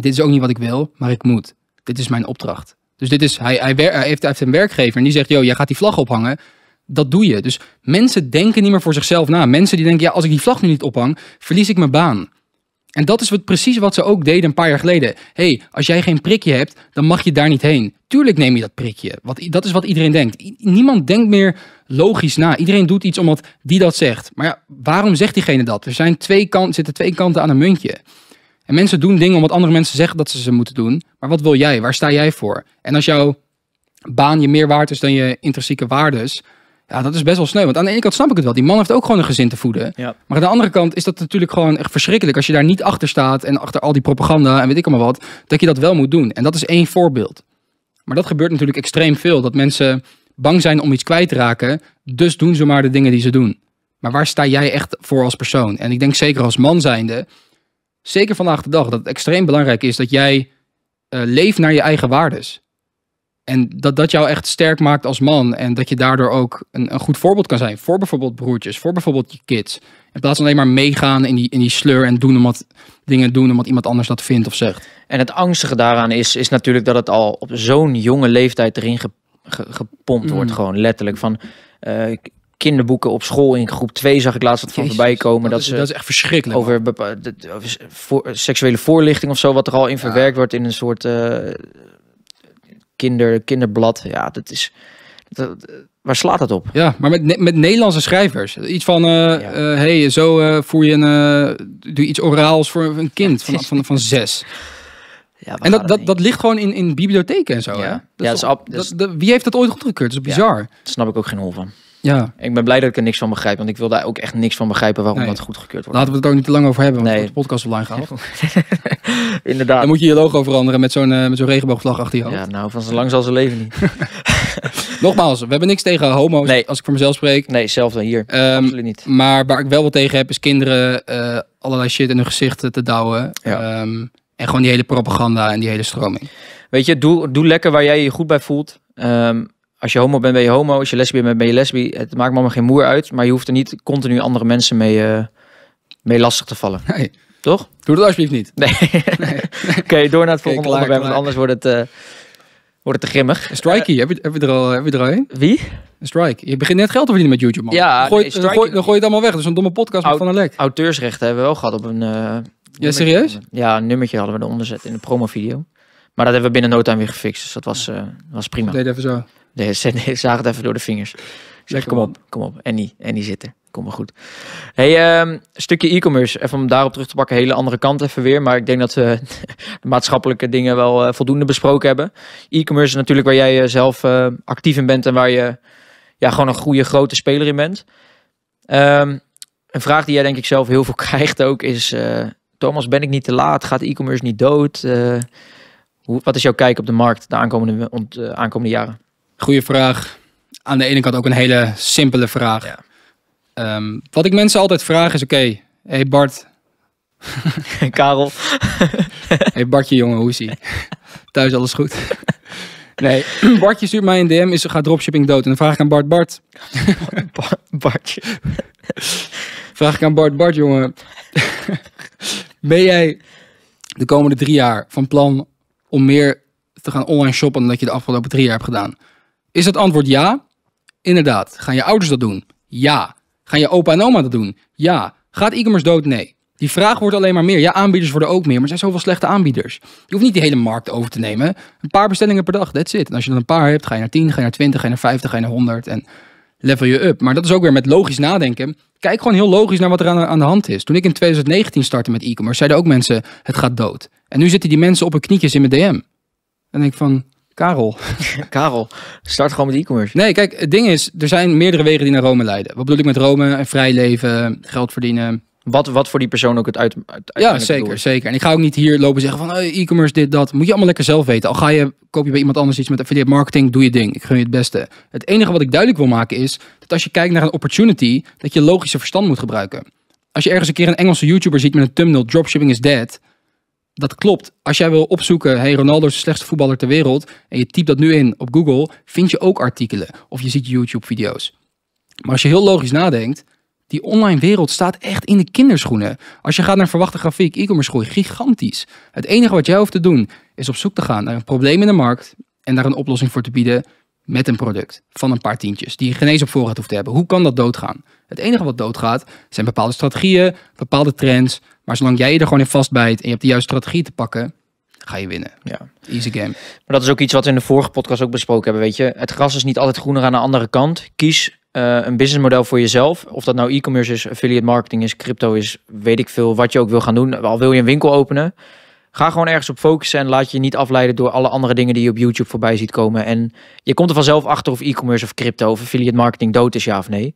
dit is ook niet wat ik wil, maar ik moet. Dit is mijn opdracht. Dus dit is, hij, hij, heeft, hij heeft een werkgever en die zegt, joh, jij gaat die vlag ophangen. Dat doe je. Dus mensen denken niet meer voor zichzelf na. Mensen die denken, ja, als ik die vlag nu niet ophang, verlies ik mijn baan. En dat is wat, precies wat ze ook deden een paar jaar geleden. hey, als jij geen prikje hebt, dan mag je daar niet heen. Tuurlijk neem je dat prikje. Wat, dat is wat iedereen denkt. niemand denkt meer logisch na. Iedereen doet iets omdat die dat zegt. Maar ja, waarom zegt diegene dat? Er zijn twee kant, zitten twee kanten aan een muntje. En mensen doen dingen omdat andere mensen zeggen dat ze ze moeten doen. Maar wat wil jij? Waar sta jij voor? En als jouw baan je meer waard is dan je intrinsieke waardes, ja, dat is best wel sneu. Want aan de ene kant snap ik het wel. Die man heeft ook gewoon een gezin te voeden. Ja. Maar aan de andere kant is dat natuurlijk gewoon echt verschrikkelijk. Als je daar niet achter staat en achter al die propaganda en weet ik allemaal wat. Dat je dat wel moet doen. En dat is één voorbeeld. Maar dat gebeurt natuurlijk extreem veel. Dat mensen bang zijn om iets kwijt te raken. Dus doen ze maar de dingen die ze doen. Maar waar sta jij echt voor als persoon? En ik denk zeker als man zijnde. Zeker vandaag de dag. Dat het extreem belangrijk is dat jij eh, leeft naar je eigen waardes. En dat dat jou echt sterk maakt als man. En dat je daardoor ook een, een goed voorbeeld kan zijn. Voor bijvoorbeeld broertjes, voor bijvoorbeeld je kids. In plaats van alleen maar meegaan in die, in die sleur en doen omdat, dingen doen omdat iemand anders dat vindt of zegt. En het angstige daaraan is, is natuurlijk dat het al op zo'n jonge leeftijd erin gepompt wordt. Mm. Gewoon letterlijk van... Eh, kinderboeken op school in groep 2 zag ik laatst wat van Jezus, voorbij komen. Dat, is, ze dat is echt verschrikkelijk. Over seksuele voorlichting of zo, wat er al in verwerkt wordt in een soort eh, kinder, kinderblad. Ja, dat is. waar slaat het op? Ja, maar met, met Nederlandse schrijvers. Iets van, eh, eh, hey, zo eh, voer je een, doe iets oraals voor een kind van, van, van zes. Ja, en dat, dat, dat ligt gewoon in, in bibliotheken en zo. Ja, hè? Dat ja, is, dat, wie heeft dat ooit goedgekeurd? Dat is bizar. daar snap ik ook geen hol van. Ja. Ik ben blij dat ik er niks van begrijp, want ik wil daar ook echt niks van begrijpen waarom dat goedgekeurd wordt. Laten we het ook niet te lang over hebben, want nee. de podcast online gaat. (laughs) Inderdaad. Dan moet je je logo veranderen met zo'n eh, met zo'n regenboogvlag achter je hoofd. Ja, nou, van zo lang zal ze leven niet. (laughs) (laughs) Nogmaals, we hebben niks tegen homo's, nee. als ik voor mezelf spreek. Nee, dan hier. Ehm, Absoluut niet. Maar waar ik wel wat tegen heb, is kinderen eh, allerlei shit in hun gezichten te douwen. Ehm, en gewoon die hele propaganda en die hele stroming. Weet je, doe, doe lekker waar jij je goed bij voelt. Ehm, als je homo bent, ben je homo. Als je lesbisch bent, ben je lesbisch. Het maakt me geen moer uit. Maar je hoeft er niet continu andere mensen mee, eh, mee lastig te vallen. Nee. Toch? Doe dat alsjeblieft niet. Nee. (laughs) Oké, door naar het volgende okay, Want anders wordt het, eh, wordt het te grimmig. Strikey, hebben we, heb, je er al, heb je er al een? Wie? Strike. Je begint net geld te verdienen met YouTube, man. Ja, dan gooi, gooi, je het allemaal weg. Dat is een domme podcast van een lek. Auteursrechten hebben we wel gehad op een... Uh, ja, serieus? Ja, een nummertje hadden we eronder zet in de promovideo. Maar dat hebben we binnen no time weer gefixt. Dus dat was, uh, was prima. Deed even zo. De CD e (laughs) het even door de vingers. zeg, kom, op. Kom op. En die, en die zitten. Kom maar goed. Hey, ehm, stukje e-commerce. Even om daarop terug te pakken. Hele andere kant even weer. Maar ik denk dat we (laughs) de maatschappelijke dingen wel eh, voldoende besproken hebben. E-commerce is natuurlijk waar jij eh, zelf eh, actief in bent. En waar je ja, gewoon een goede grote speler in bent. Ehm, een vraag die jij denk ik zelf heel veel (laughs) krijgt ook is... Thomas, ben ik niet te laat? Gaat e-commerce niet dood? Hoe, wat is jouw kijk op de markt de aankomende, aankomende jaren? Goeie vraag. Aan de ene kant ook een hele simpele vraag. Ehm, wat ik mensen altijd vraag is: oké, hey Bart. (laughs) Karel. (laughs) hey Bartje, jongen, hoe is ie? (laughs) Thuis alles goed? Nee, (clears throat) Bartje stuurt mij een DM, is, gaat dropshipping dood? En dan vraag ik aan Bart, Bart. Bartje. Vraag ik aan Bart, Bart, jongen. Ben jij de komende drie jaar van plan om meer te gaan online shoppen dan dat je de afgelopen drie jaar hebt gedaan? Is het antwoord ja? Inderdaad. Gaan je ouders dat doen? Ja. Gaan je opa en oma dat doen? Ja. Gaat e-commerce dood? Nee. Die vraag wordt alleen maar meer. Ja, aanbieders worden ook meer, maar zijn zoveel slechte aanbieders. Je hoeft niet die hele markt over te nemen. Een paar bestellingen per dag, that's it. En als je dan een paar hebt, ga je naar 10, ga je naar 20, ga je naar 50, ga je naar 100 en level je up. Maar dat is ook weer met logisch nadenken. Kijk gewoon heel logisch naar wat er aan, de hand is. Toen ik in 2019 startte met e-commerce, zeiden ook mensen, het gaat dood. En nu zitten die mensen op hun knietjes in mijn DM. En denk ik van, Karel. (laughs) Karel, start gewoon met e-commerce. Nee, kijk, het ding is, er zijn meerdere wegen die naar Rome leiden. Wat bedoel ik met Rome? Vrij leven, geld verdienen. Wat, wat voor die persoon ook het uit. ja, zeker, zeker. En ik ga ook niet hier lopen zeggen van e-commerce, dit, dat. Moet je allemaal lekker zelf weten. Al ga je, koop je bij iemand anders iets met affiliate marketing, doe je ding. Ik gun je het beste. Het enige wat ik duidelijk wil maken is dat als je kijkt naar een opportunity, dat je logische verstand moet gebruiken. Als je ergens een keer een Engelse YouTuber ziet met een thumbnail, dropshipping is dead dat klopt. Als jij wil opzoeken, hey, Ronaldo is de slechtste voetballer ter wereld. En je typt dat nu in op Google, vind je ook artikelen. Of je ziet YouTube video's. Maar als je heel logisch nadenkt, die online wereld staat echt in de kinderschoenen. Als je gaat naar verwachte grafiek, e-commerce groei, gigantisch. Het enige wat jij hoeft te doen, is op zoek te gaan naar een probleem in de markt. En daar een oplossing voor te bieden met een product van een paar tientjes. Die je genees op voorraad hoeft te hebben. Hoe kan dat doodgaan? Het enige wat doodgaat zijn bepaalde strategieën, bepaalde trends. Maar zolang jij je er gewoon in vastbijt en je hebt de juiste strategie te pakken, ga je winnen. Ja. Easy game. Maar dat is ook iets wat we in de vorige podcast ook besproken hebben, weet je. Het gras is niet altijd groener aan de andere kant. Kies uh, een businessmodel voor jezelf. Of dat nou e-commerce is, affiliate marketing is, crypto is, weet ik veel. Wat je ook wil gaan doen. Al wil je een winkel openen. Ga gewoon ergens op focussen en laat je niet afleiden door alle andere dingen die je op YouTube voorbij ziet komen. En je komt er vanzelf achter of e-commerce of crypto of affiliate marketing dood is, ja of nee.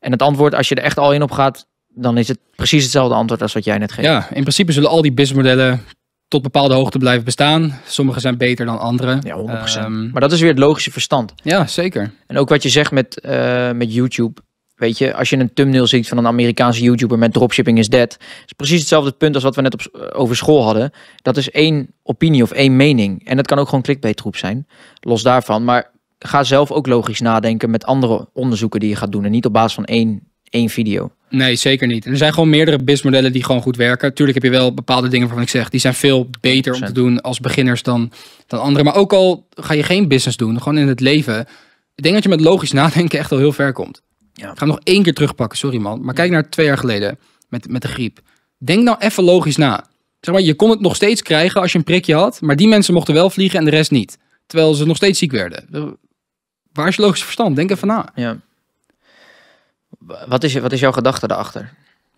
En het antwoord, als je er echt al in op gaat, dan is het precies hetzelfde antwoord als wat jij net geeft. Ja, in principe zullen al die businessmodellen tot bepaalde hoogte blijven bestaan. Sommige zijn beter dan andere. Ehm, maar dat is weer het logische verstand. Ja, zeker. En ook wat je zegt met, eh, met YouTube. Weet je, als je een thumbnail ziet van een Amerikaanse YouTuber met dropshipping is dead. is precies hetzelfde punt als wat we net op, eh, over school hadden. Dat is één opinie of één mening. En dat kan ook gewoon clickbait troep zijn. Los daarvan. Maar ga zelf ook logisch nadenken met andere onderzoeken die je gaat doen. En niet op basis van één, één video. Nee, zeker niet. En er zijn gewoon meerdere businessmodellen die gewoon goed werken. Tuurlijk heb je wel bepaalde dingen waarvan ik zeg, die zijn veel beter om te doen als beginners dan, dan anderen. Maar ook al ga je geen business doen, gewoon in het leven. Ik denk dat je met logisch (laughs) nadenken echt al heel ver komt. Ja. Ik ga hem nog één keer terugpakken, sorry man. Maar kijk naar twee jaar geleden met, met de griep. Denk nou even logisch na. Zeg maar, je kon het nog steeds krijgen als je een prikje had, maar die mensen mochten wel vliegen en de rest niet. Terwijl ze nog steeds ziek werden. Waar is je logisch verstand? Denk even na. Ja. Wat is, wat is jouw gedachte daarachter?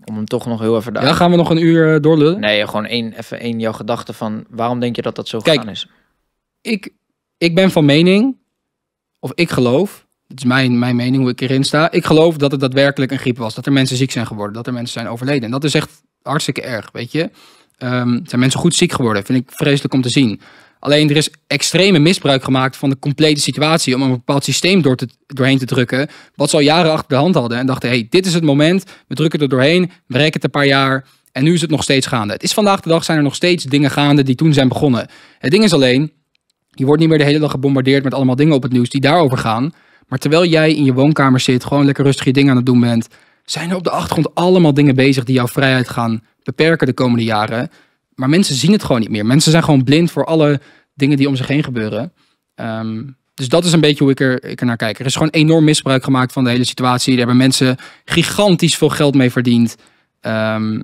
Om hem toch nog heel even... Ja, gaan we nog een uur eh, doorlullen? Nee, gewoon één, even één jouw gedachte van... waarom denk je dat dat zo Kijk, gegaan is? Ik, ik ben van mening, of ik geloof... dat is mijn, mijn mening, hoe ik erin sta... ik geloof dat het daadwerkelijk een griep was. Dat er mensen ziek zijn geworden, dat er mensen zijn overleden. En dat is echt hartstikke erg, weet je. Ehm, zijn mensen goed ziek geworden, vind ik vreselijk om te zien. Alleen er is extreme misbruik gemaakt van de complete situatie om een bepaald systeem door te, doorheen te drukken. Wat ze al jaren achter de hand hadden en dachten, hey, dit is het moment. We drukken er doorheen, we rekken het een paar jaar. En nu is het nog steeds gaande. Het is vandaag de dag zijn er nog steeds dingen gaande die toen zijn begonnen. Het ding is alleen, je wordt niet meer de hele dag gebombardeerd met allemaal dingen op het nieuws die daarover gaan. Maar terwijl jij in je woonkamer zit, gewoon lekker rustig je dingen aan het doen bent, zijn er op de achtergrond allemaal dingen bezig die jouw vrijheid gaan beperken de komende jaren. Maar mensen zien het gewoon niet meer. Mensen zijn gewoon blind voor alle dingen die om zich heen gebeuren. Ehm, dus dat is een beetje hoe ik er, ik naar kijk. Er is gewoon enorm misbruik gemaakt van de hele situatie. Er hebben mensen gigantisch veel geld mee verdiend. Ehm,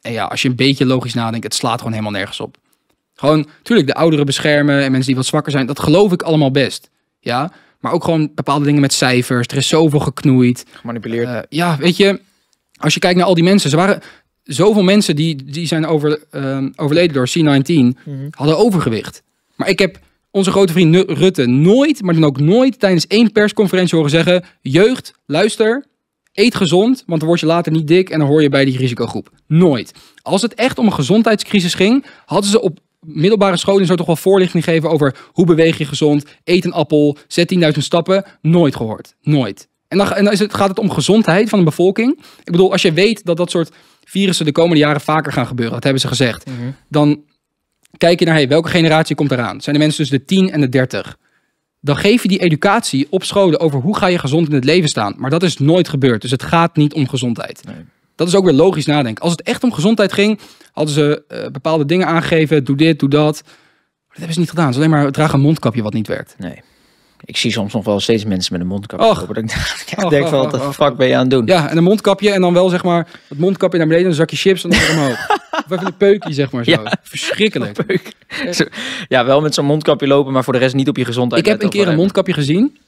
en ja, als je een beetje logisch nadenkt, het slaat gewoon helemaal nergens op. Gewoon, natuurlijk, de ouderen beschermen en mensen die wat zwakker zijn, dat geloof ik allemaal best. Ja, maar ook gewoon bepaalde dingen met cijfers. Er is zoveel geknoeid. Gemanipuleerd. Eh, ja, weet je, als je kijkt naar al die mensen, ze waren, zoveel mensen die, die zijn over, ehm, overleden door C19 mhm. hadden overgewicht. Maar ik heb onze grote vriend Rutte nooit, maar dan ook nooit tijdens één persconferentie horen zeggen: jeugd, luister, eet gezond, want dan word je later niet dik en dan hoor je bij die risicogroep. Nooit. Als het echt om een gezondheidscrisis ging, hadden ze op middelbare scholen zo toch wel voorlichting geven over hoe beweeg je gezond, eet een appel, zet 10.000 stappen. Nooit gehoord. Nooit. En dan, en dan het, gaat het om gezondheid van de bevolking. Ik bedoel, als je weet dat dat soort virussen de komende jaren vaker gaan gebeuren. Dat hebben ze gezegd. Mhm. Dan kijk je naar hey, welke generatie komt eraan. Zijn de mensen tussen de 10 en de 30? Dan geef je die educatie op scholen over hoe ga je gezond in het leven staan. Maar dat is nooit gebeurd. Dus het gaat niet om gezondheid. Nee. Dat is ook weer logisch nadenken. Als het echt om gezondheid ging, hadden ze eh, bepaalde dingen aangegeven. Doe dit, doe dat. Maar dat hebben ze niet gedaan. Het is alleen maar dragen een mondkapje wat niet werkt. Nee. Ik zie soms nog wel steeds mensen met een mondkapje. Och. ik (laughs) denk van, wat de fuck ben je aan het doen? Ja, en een mondkapje en dan wel zeg maar het mondkapje naar beneden, een zakje chips en dan weer omhoog. (laughs) of even een peukje zeg maar zo. Ja, Verschrikkelijk. Eh. Ja, wel met zo'n mondkapje lopen, maar voor de rest niet op je gezondheid. Ik heb een keer een mondkapje gezien.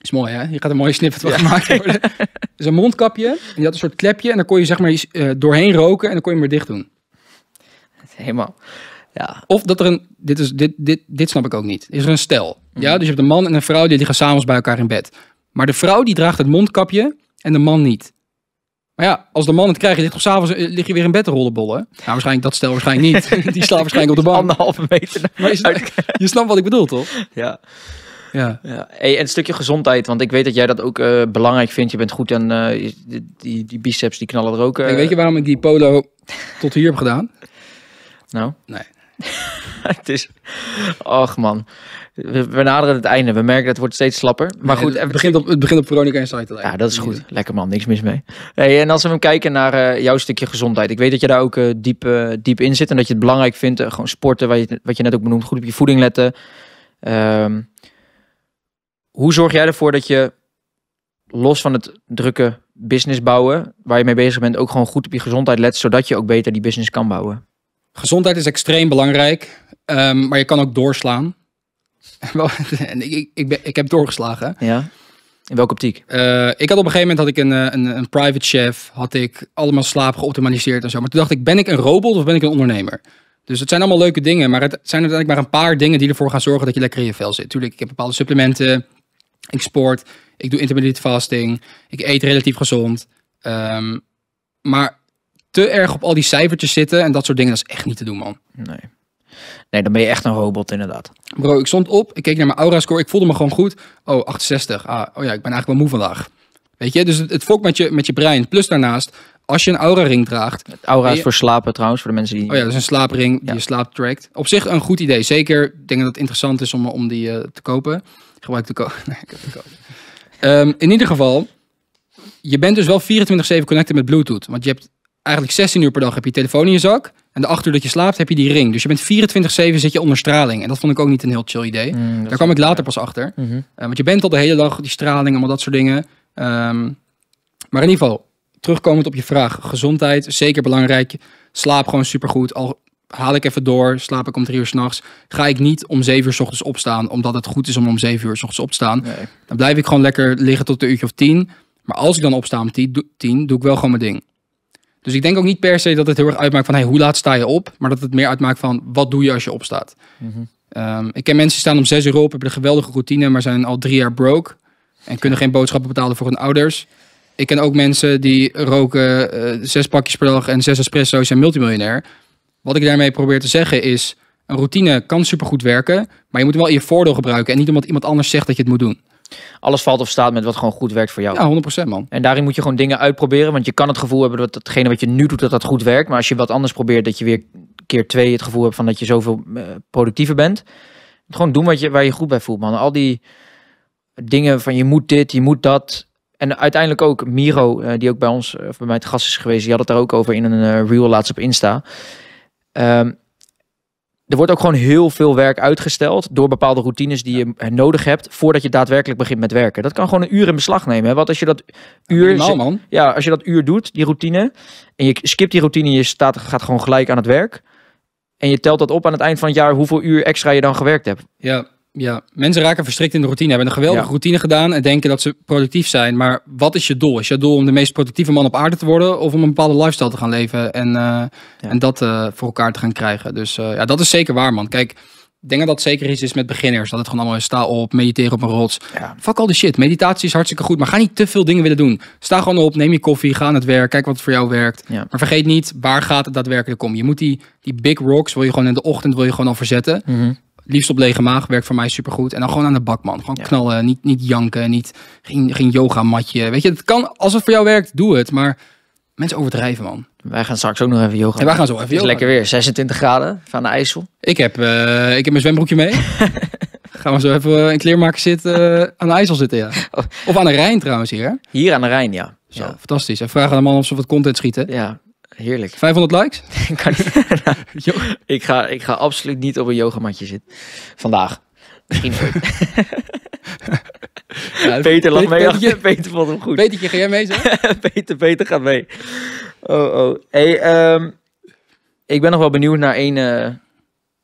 Is mooi hè? Je gaat een mooie snippet van ja. gemaakt worden. Dus (laughs) een mondkapje en je had een soort klepje en dan kon je zeg maar eh, doorheen roken en dan kon je hem weer dicht doen. Helemaal. Ja. Of dat er een, dit, is, dit, dit, dit snap ik ook niet, is er een stel. Mhm. Ja, dus je hebt een man en een vrouw, die liggen s'avonds bij elkaar in bed. Maar de vrouw die draagt het mondkapje en de man niet. Maar ja, als de man het krijgt, ligt toch s'avonds eh, lig je weer in bed te rollenbollen. Nou, waarschijnlijk dat stel waarschijnlijk niet. (laughs) Die slaan waarschijnlijk op de bank. Anderhalve meter. Maar je snapt wat ik bedoel, toch? Ja. Ja. ja. Hey, en een stukje gezondheid, want ik weet dat jij dat ook eh, belangrijk vindt. Je bent goed en eh, die, die, biceps die knallen er ook. Uh... weet je waarom ik die polo tot hier heb gedaan? Nou? Nee. (laughs) het is. Och man. We, naderen het einde. We merken dat het wordt steeds slapper. Maar goed, het, begint op, het begint op Veronica Insight Ja, dat is goed. Lekker man, niks mis mee. Hey, en als we hem kijken naar eh, jouw stukje gezondheid. Ik weet dat je daar ook uh, diep, eh, diep in zit. En dat je het belangrijk vindt. gewoon sporten, wat je, wat je net ook benoemd. Goed op je voeding letten. Ehm, hoe zorg jij ervoor dat je los van het drukke business bouwen, waar je mee bezig bent, ook gewoon goed op je gezondheid let, zodat je ook beter die business kan bouwen? Gezondheid is extreem belangrijk, ehm, maar je kan ook doorslaan. (laughs) ik, ik, ben, ik heb doorgeslagen. Ja. In welke optiek? Eh, ik had op een gegeven moment had ik een, eh, een, een, private chef, had ik allemaal slaap geoptimaliseerd en zo. Maar toen dacht ik, ben ik een robot of ben ik een ondernemer? Dus het zijn allemaal leuke dingen, maar het zijn uiteindelijk maar een paar dingen die ervoor gaan zorgen dat je lekker in je vel zit. Tuurlijk, ik heb bepaalde supplementen, ik sport, ik doe intermittent fasting, ik eet relatief gezond. Ehm, maar te erg op al die cijfertjes zitten en dat soort dingen. Dat is echt niet te doen, man. Nee. Nee, dan ben je echt een robot, inderdaad. Bro, ik stond op, ik keek naar mijn aura-score, ik voelde me gewoon goed. Oh, 68. Ah, oh ja, ik ben eigenlijk wel moe vandaag. Weet je, dus het, het met je, met je brein. Plus daarnaast, als je een aura-ring draagt... aura is voor slapen trouwens, voor de mensen die... Oh ja, dat is een slaapring die je slaap trackt. Op zich een goed idee. Zeker, ik denk dat het interessant is om, om die eh, te kopen. Gebruik de kopen. (laughs) Nee, ik heb ehm, in ieder geval, je bent dus wel 24-7 connected met Bluetooth. Want je hebt eigenlijk 16 uur per dag heb je, telefoon in je zak. En de acht uur dat je slaapt heb je die ring. Dus je bent 24-7 zit je onder straling. En dat vond ik ook niet een heel chill idee. Mm, Daar kwam ik later pas achter. Mhm. Eh, want je bent al de hele dag die straling, allemaal dat soort dingen. Ehm, maar in ieder geval, terugkomend op je vraag. Gezondheid, zeker belangrijk. Slaap gewoon supergoed. Al haal ik even door, slaap ik om drie uur s'nachts. Ga ik niet om zeven uur s ochtends opstaan, omdat het goed is om om zeven uur s ochtends op te staan. Dan blijf ik gewoon lekker liggen tot de uurtje of tien. Maar als ik dan opsta om 10, tien, doe ik wel gewoon mijn ding. Dus ik denk ook niet per se dat het heel erg uitmaakt van hey, hoe laat sta je op, maar dat het meer uitmaakt van wat doe je als je opstaat. Mhm. Ehm, ik ken mensen die staan om zes uur op, hebben een geweldige routine, maar zijn al drie jaar broke en kunnen geen boodschappen betalen voor hun ouders. Ik ken ook mensen die roken eh, zes pakjes per dag en zes espresso's en multimiljonair. Wat ik daarmee probeer te zeggen is, een routine kan supergoed werken, maar je moet wel in je voordeel gebruiken en niet omdat iemand anders zegt dat je het moet doen alles valt of staat met wat gewoon goed werkt voor jou. Ja, 100% man. En daarin moet je gewoon dingen uitproberen. Want je kan het gevoel hebben dat hetgene wat je nu doet, dat dat goed werkt. Maar als je wat anders probeert, dat je weer keer twee het gevoel hebt van dat je zoveel eh, productiever bent. Gewoon doen wat je, waar je goed bij voelt, man. Al die dingen van je moet dit, je moet dat. En uiteindelijk ook Miro, eh, die ook bij ons, eh, of bij mij te gast is geweest, die had het daar ook over in een reel laatst op Insta. Um, er wordt ook gewoon heel veel werk uitgesteld door bepaalde routines die je nodig hebt voordat je daadwerkelijk begint met werken. Dat kan gewoon een uur in beslag nemen. Hè? Want als je dat uur, nou, man. ja, als je dat uur doet, die routine, en je skipt die routine, je staat, gaat gewoon gelijk aan het werk. En je telt dat op aan het eind van het jaar hoeveel uur extra je dan gewerkt hebt. Ja. Ja, mensen raken verstrikt in de routine, hebben een geweldige routine gedaan en denken dat ze productief zijn. Maar wat is je doel? Is je doel om de meest productieve man op aarde te worden of om een bepaalde lifestyle te gaan leven en, eh, en dat eh, voor elkaar te gaan krijgen? Dus eh, ja, dat is zeker waar, man. Kijk, ik denk dat dat zeker iets is met beginners. Dat het gewoon allemaal is, sta op, mediteren op een rots. Ja. Fuck al die shit. Meditatie is hartstikke goed, maar ga niet te veel dingen willen doen. Sta gewoon op, neem je koffie, ga aan het werk, kijk wat voor jou werkt. Maar vergeet niet, waar gaat het daadwerkelijk om? Je moet die, die big rocks, wil je gewoon in de ochtend wil je gewoon al verzetten. Mhm liefst op lege maag, werkt voor mij supergoed. En dan gewoon aan de bak, man. Gewoon knallen, niet, niet janken, niet, geen, geen yoga-matje. Weet je, het kan, als het voor jou werkt, doe het. Maar mensen overdrijven, man. Wij gaan straks ook nog even yoga. En wij gaan zo even yoga. is lekker weer, 26 graden van de IJssel. Ik heb, uh, ik heb mijn zwembroekje mee. (laughs) gaan we zo even eh, in kleermaker zitten, eh, aan de IJssel zitten, ja. Oh. Of aan de Rijn trouwens hier, Hier aan de Rijn, ja. Zo, fantastisch. En vragen aan de man of ze wat content schieten. Ja, heerlijk. 500 likes? (laughs) (laughs) ik, ga, ik ga absoluut niet op een yogamatje zitten. Vandaag. Misschien (laughs) Peter lag mee. Petertje, Peter vond hem goed. Petertje, ga jij mee zo? Peter, Peter gaat mee. Oh, oh. Hey, ehm, ik ben nog wel benieuwd naar één eh,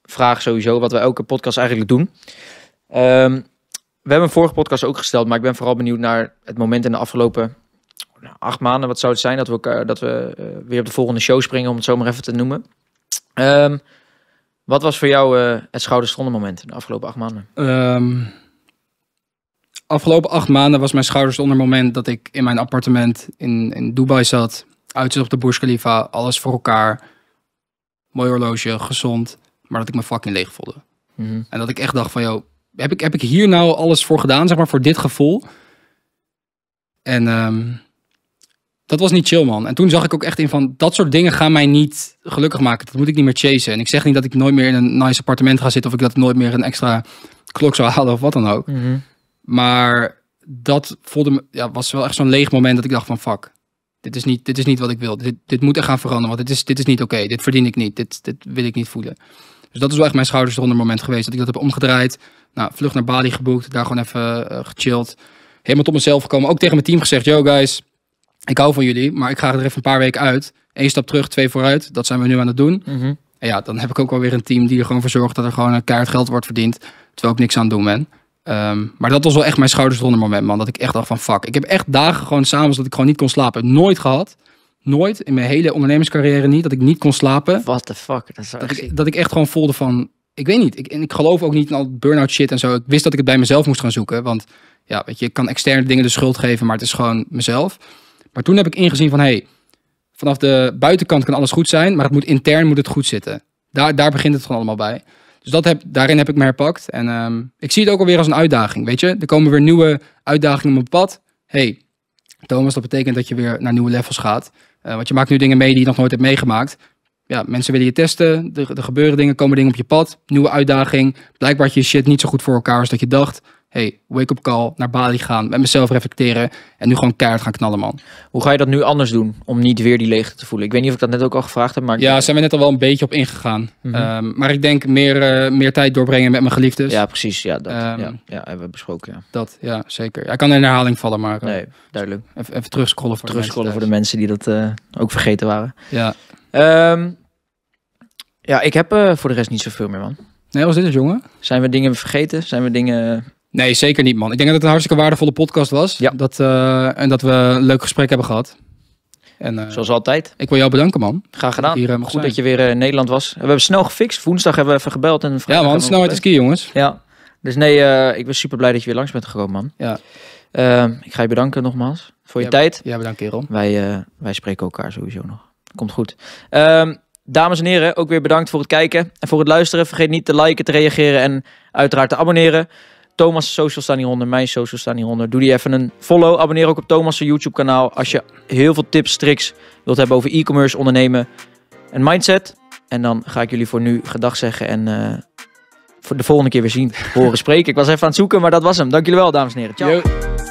vraag sowieso, wat we elke podcast eigenlijk doen. Ehm, we hebben een vorige podcast ook gesteld, maar ik ben vooral benieuwd naar het moment in de afgelopen nou, acht maanden, wat zou het zijn dat we, elkaar, dat we eh, weer op de volgende show springen, om het zomaar even te noemen. Ehm, wat was voor jou eh, het schoudersronden moment de afgelopen acht maanden? Ehm, afgelopen acht maanden was mijn schoudersonder moment dat ik in mijn appartement in, in Dubai zat. Uitzicht op de Burj Khalifa, alles voor elkaar. Mooi horloge, gezond. Maar dat ik me fucking leeg voelde. Mhm. En dat ik echt dacht van, joh, heb ik, heb ik hier nou alles voor gedaan, zeg maar, voor dit gevoel? En um, dat was niet chill, man. En toen zag ik ook echt in van, dat soort dingen gaan mij niet gelukkig maken. Dat moet ik niet meer chasen. En ik zeg niet dat ik nooit meer in een nice appartement ga zitten... of ik dat nooit meer een extra klok zou (laughs) halen of wat dan ook. Mhm. Maar dat voelde me, ja, was wel echt zo'n leeg moment dat ik dacht van, fuck. Dit is niet, dit is niet wat ik wil. Dit, dit moet echt gaan veranderen, want dit is, dit is niet oké. Dit verdien ik niet. Dit, dit wil ik niet voelen. Dus dat is wel echt mijn schouders moment geweest. Dat ik dat heb omgedraaid. Nou, vlucht naar Bali geboekt. Daar gewoon even eh, gechilled. Helemaal tot mezelf gekomen. Ook tegen mijn team gezegd, yo guys ik hou van jullie, maar ik ga er even een paar weken uit. Eén stap terug, twee vooruit. Dat zijn we nu aan het doen. Mhm. En ja, dan heb ik ook alweer een team die er gewoon voor zorgt dat er gewoon een kaart geld wordt verdiend. Terwijl ik niks aan doen ben. Ehm, maar dat was wel echt mijn schouders eronder moment, man. Dat ik echt dacht van fuck. Ik heb echt dagen gewoon s'avonds dat ik gewoon niet kon slapen. Nooit gehad. Nooit in mijn hele ondernemerscarrière niet. Dat ik niet kon slapen. What the fuck? Dat, dat, ik, dat ik echt gewoon voelde van... Ik weet niet. Ik, en ik geloof ook niet in al burn-out shit en zo. Ik wist dat ik het bij mezelf moest gaan zoeken. Want ja, weet je, ik kan externe dingen de schuld geven, maar het is gewoon mezelf. Maar toen heb ik ingezien van, hé, hey, vanaf de buitenkant kan alles goed zijn, maar het moet intern moet het goed zitten. Daar, daar begint het gewoon allemaal bij. Dus dat heb, daarin heb ik me herpakt. En ehm, ik zie het ook alweer als een uitdaging, weet je. Er komen weer nieuwe uitdagingen op mijn pad. hey, Thomas, dat betekent dat je weer naar nieuwe levels gaat. Uh, want je maakt nu dingen mee die je nog nooit hebt meegemaakt. Ja, mensen willen je testen. Er, er gebeuren dingen, komen dingen op je pad. Nieuwe uitdaging. Blijkbaar had je shit niet zo goed voor elkaar als dat je dacht hey, wake-up call, naar Bali gaan, met mezelf reflecteren en nu gewoon keihard gaan knallen, man. Hoe ga je dat nu anders doen om niet weer die leegte te voelen? Ik weet niet of ik dat net ook al gevraagd heb, maar... Ja, zijn we net al wel een beetje op ingegaan. Mhm. Ehm, maar ik denk meer, eh, meer tijd doorbrengen met mijn geliefdes. Ja, precies. Ja, dat ehm, ja. ja, hebben we besproken, ja. Dat, ja, zeker. Hij kan in herhaling vallen, maar... Eh, nee, duidelijk. Even, even terugscrollen voor terugscrollen de mensen voor de mensen die dat eh, ook vergeten waren. Ja. Ehm, ja, ik heb voor de rest niet zoveel meer, man. Nee, was dit het, jongen? Zijn we dingen vergeten? Zijn we dingen Nee, zeker niet, man. Ik denk dat het een hartstikke waardevolle podcast was. Ja. Dat, eh, en dat we een leuk gesprek hebben gehad. En, eh, Zoals altijd. Ik wil jou bedanken, man. Graag gedaan. hier, eh, Goed dat je weer in Nederland was. We hebben snel gefixt. Woensdag hebben we even gebeld. En ja, man. Snelheid is ski, jongens. Ja. Dus nee, ik ben super blij dat je weer langs bent gekomen, man. Ja. Ehm, ik ga je bedanken nogmaals voor je tijd. Ja, bedankt, kerel. Wij, wij spreken elkaar sowieso nog. Komt goed. Ehm, dames en heren, ook weer bedankt voor het kijken en voor het luisteren. Vergeet niet te liken, te reageren en uiteraard te abonneren. Thomas' socials staan hieronder, mijn socials staan hieronder. Doe die even een follow. Abonneer ook op Thomas' YouTube kanaal als je heel veel tips, tricks wilt hebben over e-commerce, ondernemen en mindset. En dan ga ik jullie voor nu gedag zeggen en eh, voor de volgende keer weer zien, horen, (laughs) spreken. Ik was even aan het zoeken, maar dat was hem. Dank jullie wel, dames en heren. Ciao.